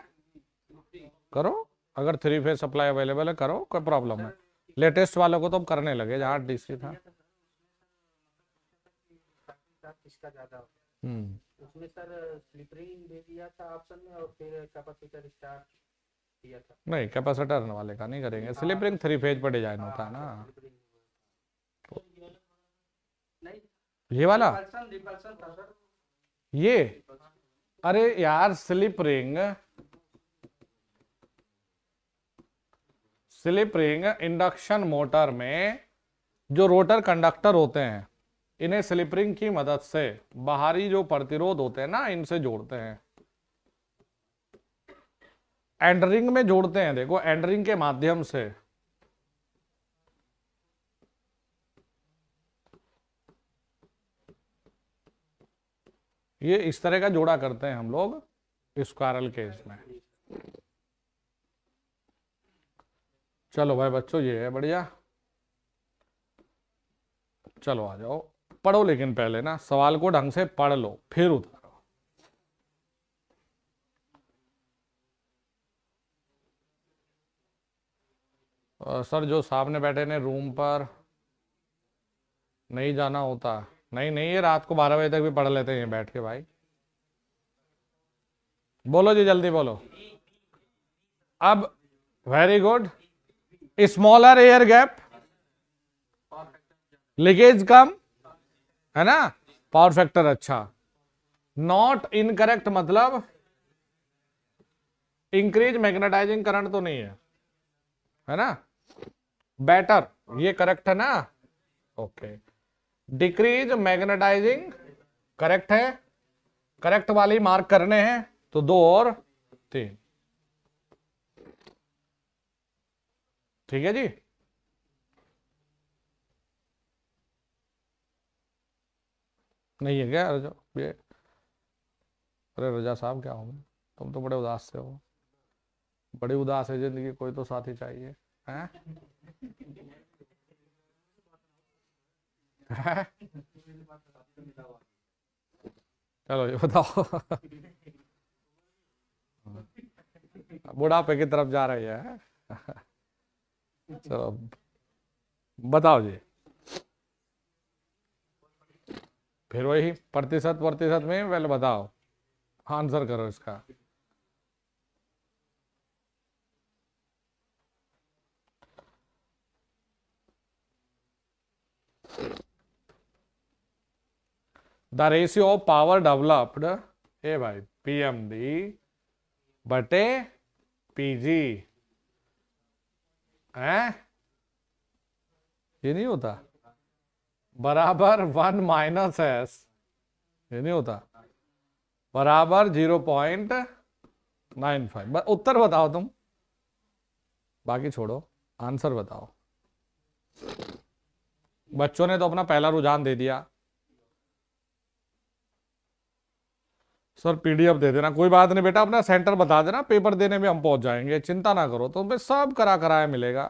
करो अगर थ्री फेज सप्लाई अवेलेबल है करो कोई प्रॉब्लम है लेटेस्ट वालों को तो हम करने लगे जहाँ डीसी था इसका ज्यादा हो गया हम्म। उसमें सर स्लिपरिंग दे दिया था ऑप्शन में और फिर कैपेसिटर स्टार्ट था नहीं कैपेसिटर वाले का नहीं करेंगे स्लिप रिंग थ्री फेज पर डिजाइन होता है ना हाँ, तो- ये वाला ये अरे यार slip ring slip ring induction motor में जो रोटर कंडक्टर होते हैं इन्हें स्लिपरिंग की मदद से बाहरी जो प्रतिरोध होते हैं ना इनसे जोड़ते हैं एंडरिंग में जोड़ते हैं देखो एंडरिंग के माध्यम से ये इस तरह का जोड़ा करते हैं हम लोग स्क्वायरल केस में चलो भाई बच्चों ये है बढ़िया चलो आ जाओ पढ़ो लेकिन पहले ना सवाल को ढंग से पढ़ लो फिर उतारो सर जो सामने बैठे ने रूम पर नहीं जाना होता नहीं नहीं ये रात को बारह बजे तक भी पढ़ लेते हैं बैठ के भाई बोलो जी जल्दी बोलो अब very good smaller air gap leakage कम है ना पावर फैक्टर अच्छा नॉट इनकरेक्ट मतलब इंक्रीज मैग्नेटाइजिंग करंट तो नहीं है है ना बेटर ये करेक्ट है ना ओके डिक्रीज मैग्नेटाइजिंग करेक्ट है करेक्ट वाली मार्क करने हैं तो दो और तीन ठीक है जी नहीं है क्या रजा ये अरे रजा साहब क्या हो तुम तो बड़े उदास से हो बड़े उदास है जिंदगी कोई तो साथी चाहिए हैं चलो ये बताओ बुढ़ापे की तरफ जा रही है चलो बताओ जी फिर वही प्रतिशत प्रतिशत में वेल बताओ आंसर करो इसका the ratio of power developed a भाई पीएमडी बटे पीजी ए ये नहीं होता बराबर वन माइनस एस ये नहीं होता बराबर जीरो पॉइंट नाइन फाइव उत्तर बताओ तुम बाकी छोड़ो आंसर बताओ बच्चों ने तो अपना पहला रुझान दे दिया सर पीडीएफ दे देना कोई बात नहीं बेटा अपना सेंटर बता देना पेपर देने में हम पहुंच जाएंगे चिंता ना करो तुम्हें तो सब करा कराया मिलेगा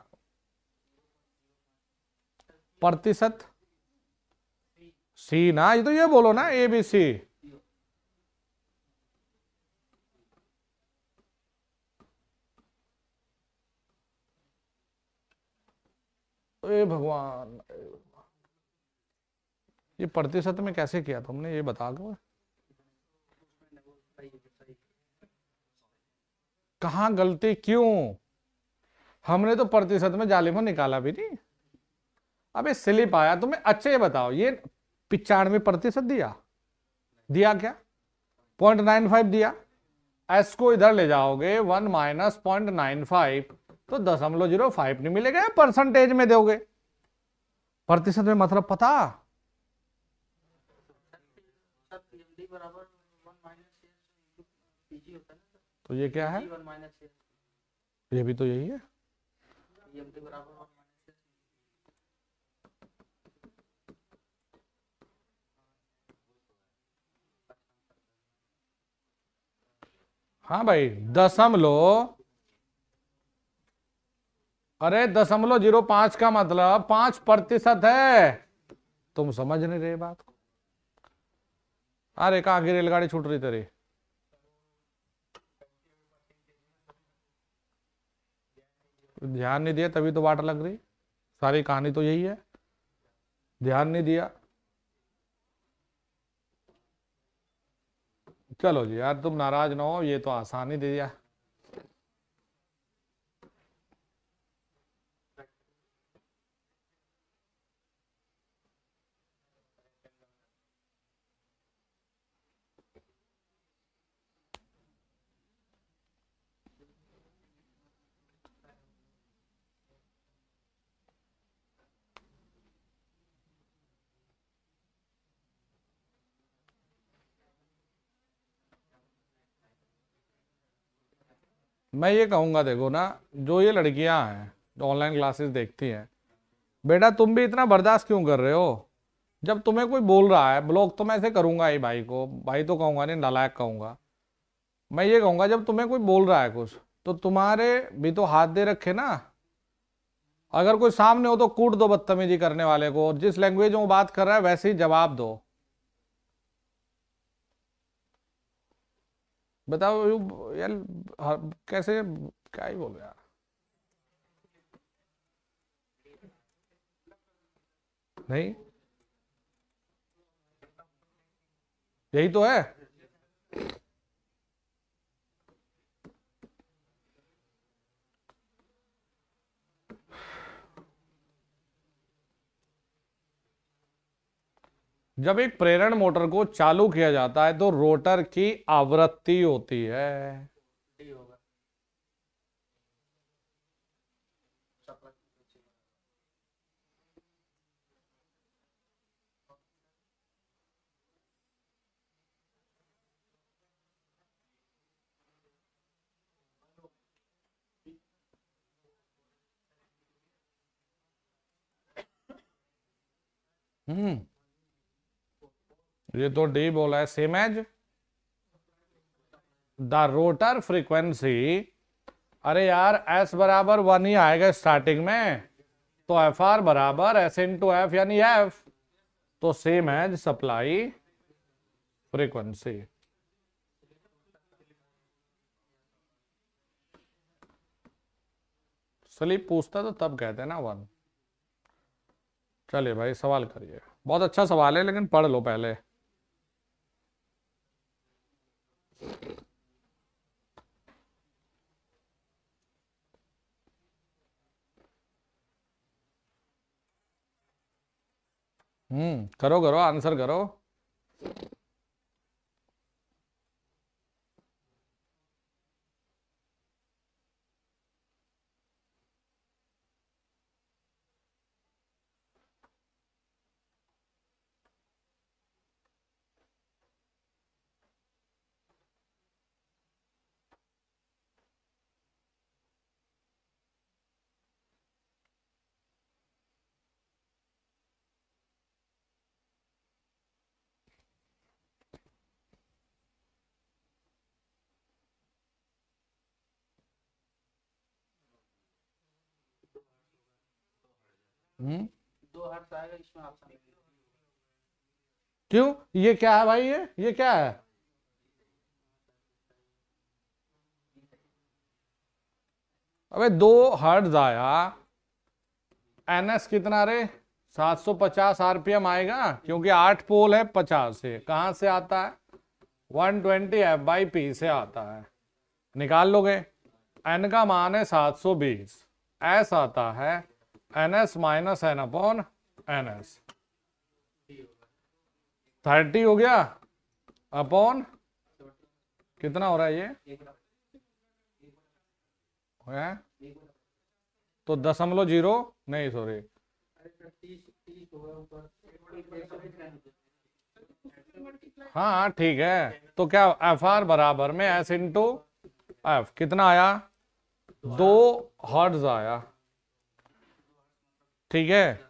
प्रतिशत सी ना ये तो ये बोलो ना ए बी सी ए भगवान ये प्रतिशत तो में कैसे किया तुमने ये बता दो कहा गलती क्यों हमने तो प्रतिशत में जालिमो निकाला भी नहीं अबे स्लिप आया तुम्हें अच्छे बताओ ये पिचानवे प्रतिशत दिया दिया क्या पॉइंट नाइन फाइव दिया एस को इधर ले जाओगे one minus point nine five तो दशमलव जीरो फाइव नहीं मिलेगा परसेंटेज में दोगे प्रतिशत में मतलब पता तो ये क्या है ये भी तो यही है हाँ भाई दशमलव अरे दशमलव जीरो पांच का मतलब पांच प्रतिशत है तुम समझ नहीं रहे बात को अरे कहा आगे रेलगाड़ी छूट रही तेरी ध्यान नहीं दिया तभी तो वाट लग रही सारी कहानी तो यही है ध्यान नहीं दिया चलो जी यार तुम नाराज ना हो ये तो आसानी दे दिया मैं ये कहूँगा देखो ना जो ये लड़कियाँ हैं जो ऑनलाइन क्लासेस देखती हैं बेटा तुम भी इतना बर्दाश्त क्यों कर रहे हो जब तुम्हें कोई बोल रहा है ब्लॉक तो मैं ऐसे करूँगा ही भाई को भाई तो कहूँगा नहीं नालायक कहूँगा मैं ये कहूँगा जब तुम्हें कोई बोल रहा है कुछ तो तुम्हारे भी तो हाथ दे रखे ना अगर कोई सामने हो तो कूट दो बदतमीजी करने वाले को और जिस लैंग्वेज में वो बात कर रहा है वैसे ही जवाब दो बताओ यार कैसे क्या ही बोल यार नहीं यही तो है जब एक प्रेरण मोटर को चालू किया जाता है तो रोटर की आवृत्ति होती है हम्म ये तो डी बोला है same as the rotor frequency अरे यार एस बराबर वन ही आएगा स्टार्टिंग में तो एफ आर बराबर एस इन टू एफ यानी एफ तो same as supply frequency slip पूछता तो तब कहते ना वन चलिए भाई सवाल करिए बहुत अच्छा सवाल है लेकिन पढ़ लो पहले हम्म करो करो आंसर करो हम्म? क्यों ये क्या है भाई ये ये क्या है अबे दो हर्ज आया एन एस कितना रे 750 आरपीएम आएगा क्योंकि आठ पोल है 50 से कहां से आता है 120 ट्वेंटी एफ बाई पी से आता है निकाल लोगे एन का मान है 720 एस आता है N S minus N upon N S thirty हो गया अपॉन कितना हो रहा है ये है? तो दशमलव जीरो नहीं सॉरी हाँ ठीक है तो क्या एफ आर बराबर में एस इंटू एफ कितना आया दो हर्ट्ज आया ठीक है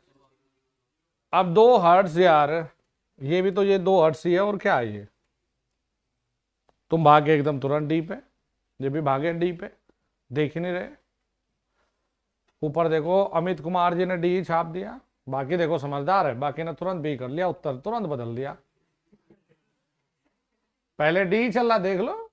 अब दो हर्ट्स यार ये भी तो ये दो हर्ट्स ही है और क्या है ये तुम भागे एकदम तुरंत डीप है ये भी भागे डीप है देख ही नहीं रहे ऊपर देखो अमित कुमार जी ने डी छाप दिया बाकी देखो समझदार है बाकी ने तुरंत बी कर लिया उत्तर तुरंत बदल दिया पहले डी चल रहा देख लो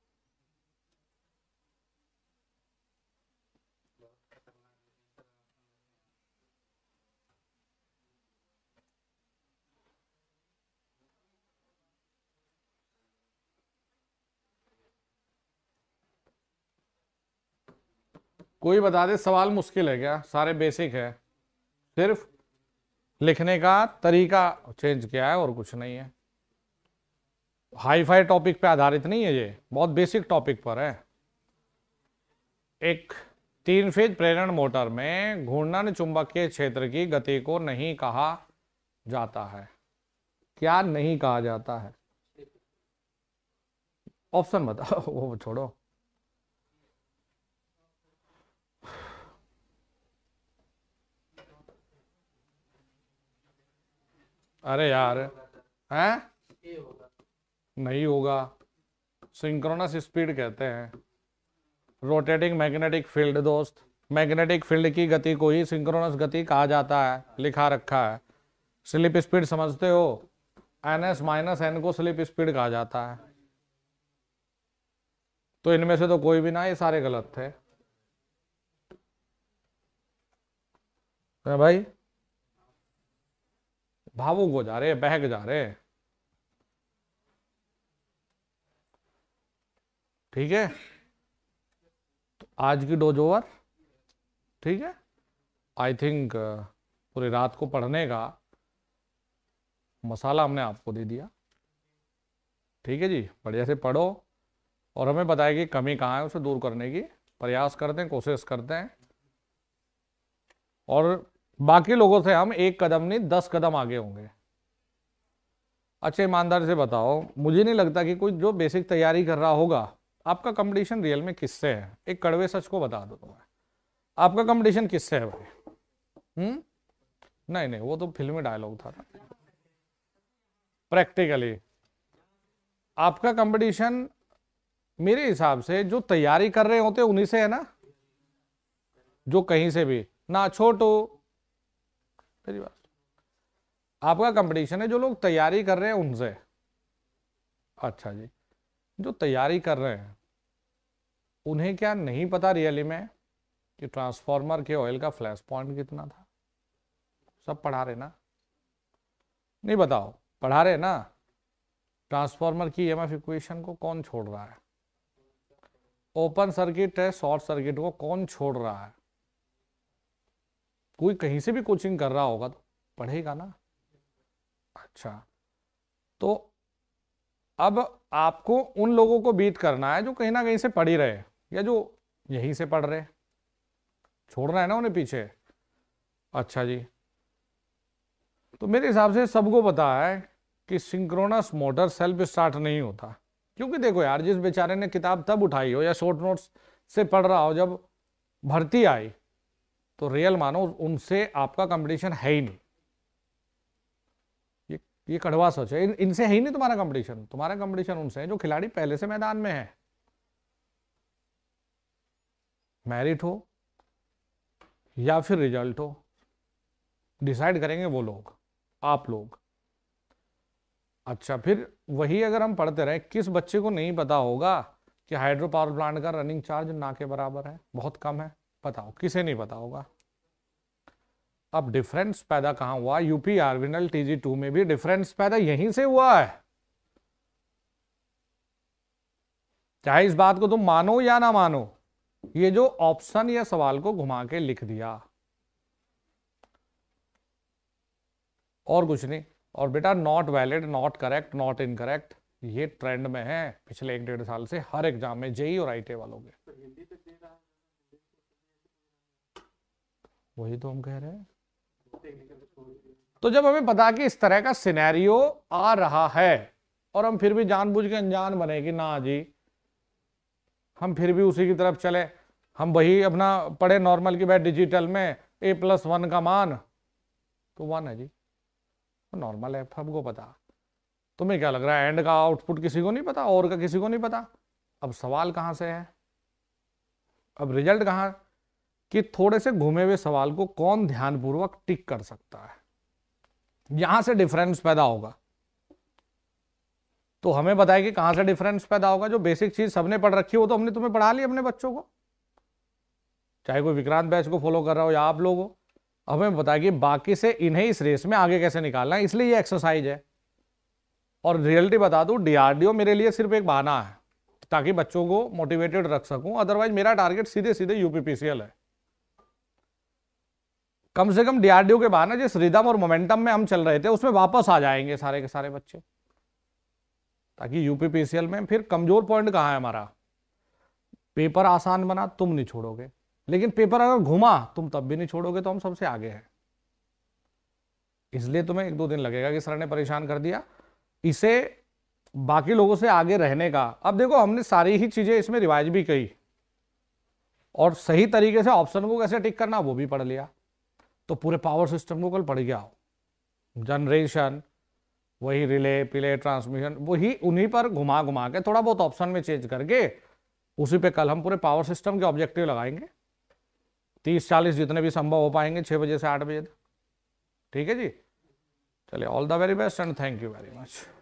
कोई बता दे सवाल मुश्किल है क्या सारे बेसिक है सिर्फ लिखने का तरीका चेंज किया है और कुछ नहीं है हाई फाई टॉपिक पे आधारित नहीं है ये बहुत बेसिक टॉपिक पर है एक तीन फेज प्रेरण मोटर में घूर्णन चुंबकीय क्षेत्र की गति को नहीं कहा जाता है क्या नहीं कहा जाता है ऑप्शन बताओ वो छोड़ो अरे यार हैं नहीं होगा सिंक्रोनस स्पीड कहते हैं रोटेटिंग मैग्नेटिक फील्ड दोस्त मैग्नेटिक फील्ड की गति को ही सिंक्रोनस गति कहा जाता है लिखा रखा है स्लिप स्पीड समझते हो एन एस माइनस एन को स्लिप स्पीड कहा जाता है तो इनमें से तो कोई भी ना ये सारे गलत थे भाई भावुक हो जा रहे हैं बहक जा रहे हैं ठीक है तो आज की डोज ओवर ठीक है आई थिंक uh, पूरी रात को पढ़ने का मसाला हमने आपको दे दिया ठीक है जी बढ़िया से पढ़ो और हमें बताएगी कि कमी कहाँ है उसे दूर करने की प्रयास करते हैं कोशिश करते हैं और बाकी लोगों से हम एक कदम नहीं दस कदम आगे होंगे अच्छा ईमानदार से बताओ मुझे नहीं लगता कि कोई जो बेसिक तैयारी कर रहा होगा आपका कंपटीशन रियल में किससे है एक कड़वे सच को बता दो तुम्हें आपका कंपटीशन किससे है भाई हम्म नहीं नहीं वो तो फिल्मी डायलॉग था प्रैक्टिकली आपका कंपटीशन मेरे हिसाब से जो तैयारी कर रहे होते उन्हीं से है ना जो कहीं से भी ना छोटो मेरी बात आपका कंपटीशन है जो लोग तैयारी कर रहे हैं उनसे अच्छा जी जो तैयारी कर रहे हैं उन्हें क्या नहीं पता रियली में कि ट्रांसफार्मर के ऑयल का फ्लैश पॉइंट कितना था सब पढ़ा रहे ना नहीं बताओ पढ़ा रहे ना ट्रांसफार्मर की एम इक्वेशन को कौन छोड़ रहा है ओपन सर्किट है शॉर्ट सर्किट को कौन छोड़ रहा है कोई कहीं से भी कोचिंग कर रहा होगा तो पढ़ेगा ना अच्छा तो अब आपको उन लोगों को बीट करना है जो कहीं ना कहीं से पढ़ ही रहे या जो यहीं से पढ़ रहे छोड़ना है ना उन्हें पीछे अच्छा जी तो मेरे हिसाब से सबको पता है कि सिंक्रोनस मोटर सेल्फ स्टार्ट नहीं होता क्योंकि देखो यार जिस बेचारे ने किताब तब उठाई हो या शॉर्ट नोट्स से पढ़ रहा हो जब भर्ती आई तो रियल मानो उनसे आपका कंपटीशन है ही नहीं ये ये कड़वा सोच है इनसे है ही नहीं तुम्हारा कंपटीशन तुम्हारा कंपटीशन उनसे है जो खिलाड़ी पहले से मैदान में है मैरिट हो या फिर रिजल्ट हो डिसाइड करेंगे वो लोग आप लोग अच्छा फिर वही अगर हम पढ़ते रहे किस बच्चे को नहीं पता होगा कि हाइड्रो पावर प्लांट का रनिंग चार्ज ना के बराबर है बहुत कम है बताओ किसे नहीं पता होगा अब डिफरेंस पैदा कहां हुआ यूपी आर्विनल टीजी टू में भी डिफरेंस पैदा यहीं से हुआ है चाहे इस बात को तुम मानो या ना मानो ये जो ऑप्शन या सवाल को घुमा के लिख दिया और कुछ नहीं और बेटा not valid not correct not incorrect ये ट्रेंड में है पिछले एक डेढ़ साल से हर एग्जाम में जेई और आईटी वालों के तो हिंदी वही तो हम कह रहे हैं तो जब हमें पता कि इस तरह का सिनेरियो आ रहा है और हम फिर भी जानबूझ के अनजान बने कि ना जी हम फिर भी उसी की तरफ चले हम वही अपना पढ़े नॉर्मल की बैठ डिजिटल में ए प्लस वन का मान तो वन है जी तो नॉर्मल है हमको पता तुम्हें क्या लग रहा है एंड का आउटपुट किसी को नहीं पता और का किसी को नहीं पता अब सवाल कहाँ से है अब रिजल्ट है? कि थोड़े से घूमे हुए सवाल को कौन ध्यानपूर्वक टिक कर सकता है यहां से डिफरेंस पैदा होगा तो हमें बताया कि कहां से डिफरेंस पैदा होगा जो बेसिक चीज सबने पढ़ रखी हो तो हमने तुम्हें पढ़ा लिया अपने बच्चों को चाहे कोई विक्रांत बैच को फॉलो कर रहा हो या आप लोग हमें बताया कि बाकी से इन्हें इस रेस में आगे कैसे निकालना है इसलिए ये एक्सरसाइज है और रियलिटी बता दू डीआरडीओ मेरे लिए सिर्फ एक बहाना है ताकि बच्चों को मोटिवेटेड रख सकूं अदरवाइज मेरा टारगेट सीधे सीधे यूपीपीसीएल है कम से कम डीआरडीओ के बाहर ना जिस रिदम और मोमेंटम में हम चल रहे थे उसमें वापस आ जाएंगे सारे के सारे बच्चे ताकि यूपीपीसीएल में फिर कमजोर पॉइंट कहाँ है हमारा पेपर आसान बना तुम नहीं छोड़ोगे लेकिन पेपर अगर घुमा तुम तब भी नहीं छोड़ोगे तो हम सबसे आगे हैं इसलिए तुम्हें एक दो दिन लगेगा कि सर ने परेशान कर दिया इसे बाकी लोगों से आगे रहने का अब देखो हमने सारी ही चीजें इसमें रिवाइज भी कही और सही तरीके से ऑप्शन को कैसे टिक करना वो भी पढ़ लिया तो पूरे पावर सिस्टम को कल पड़ गया हो जनरेशन वही रिले पिले ट्रांसमिशन वही उन्हीं पर घुमा घुमा के थोड़ा बहुत ऑप्शन में चेंज करके उसी पे कल हम पूरे पावर सिस्टम के ऑब्जेक्टिव लगाएंगे तीस चालीस जितने भी संभव हो पाएंगे छः बजे से आठ बजे तक ठीक है जी चलिए all the very best and thank you very much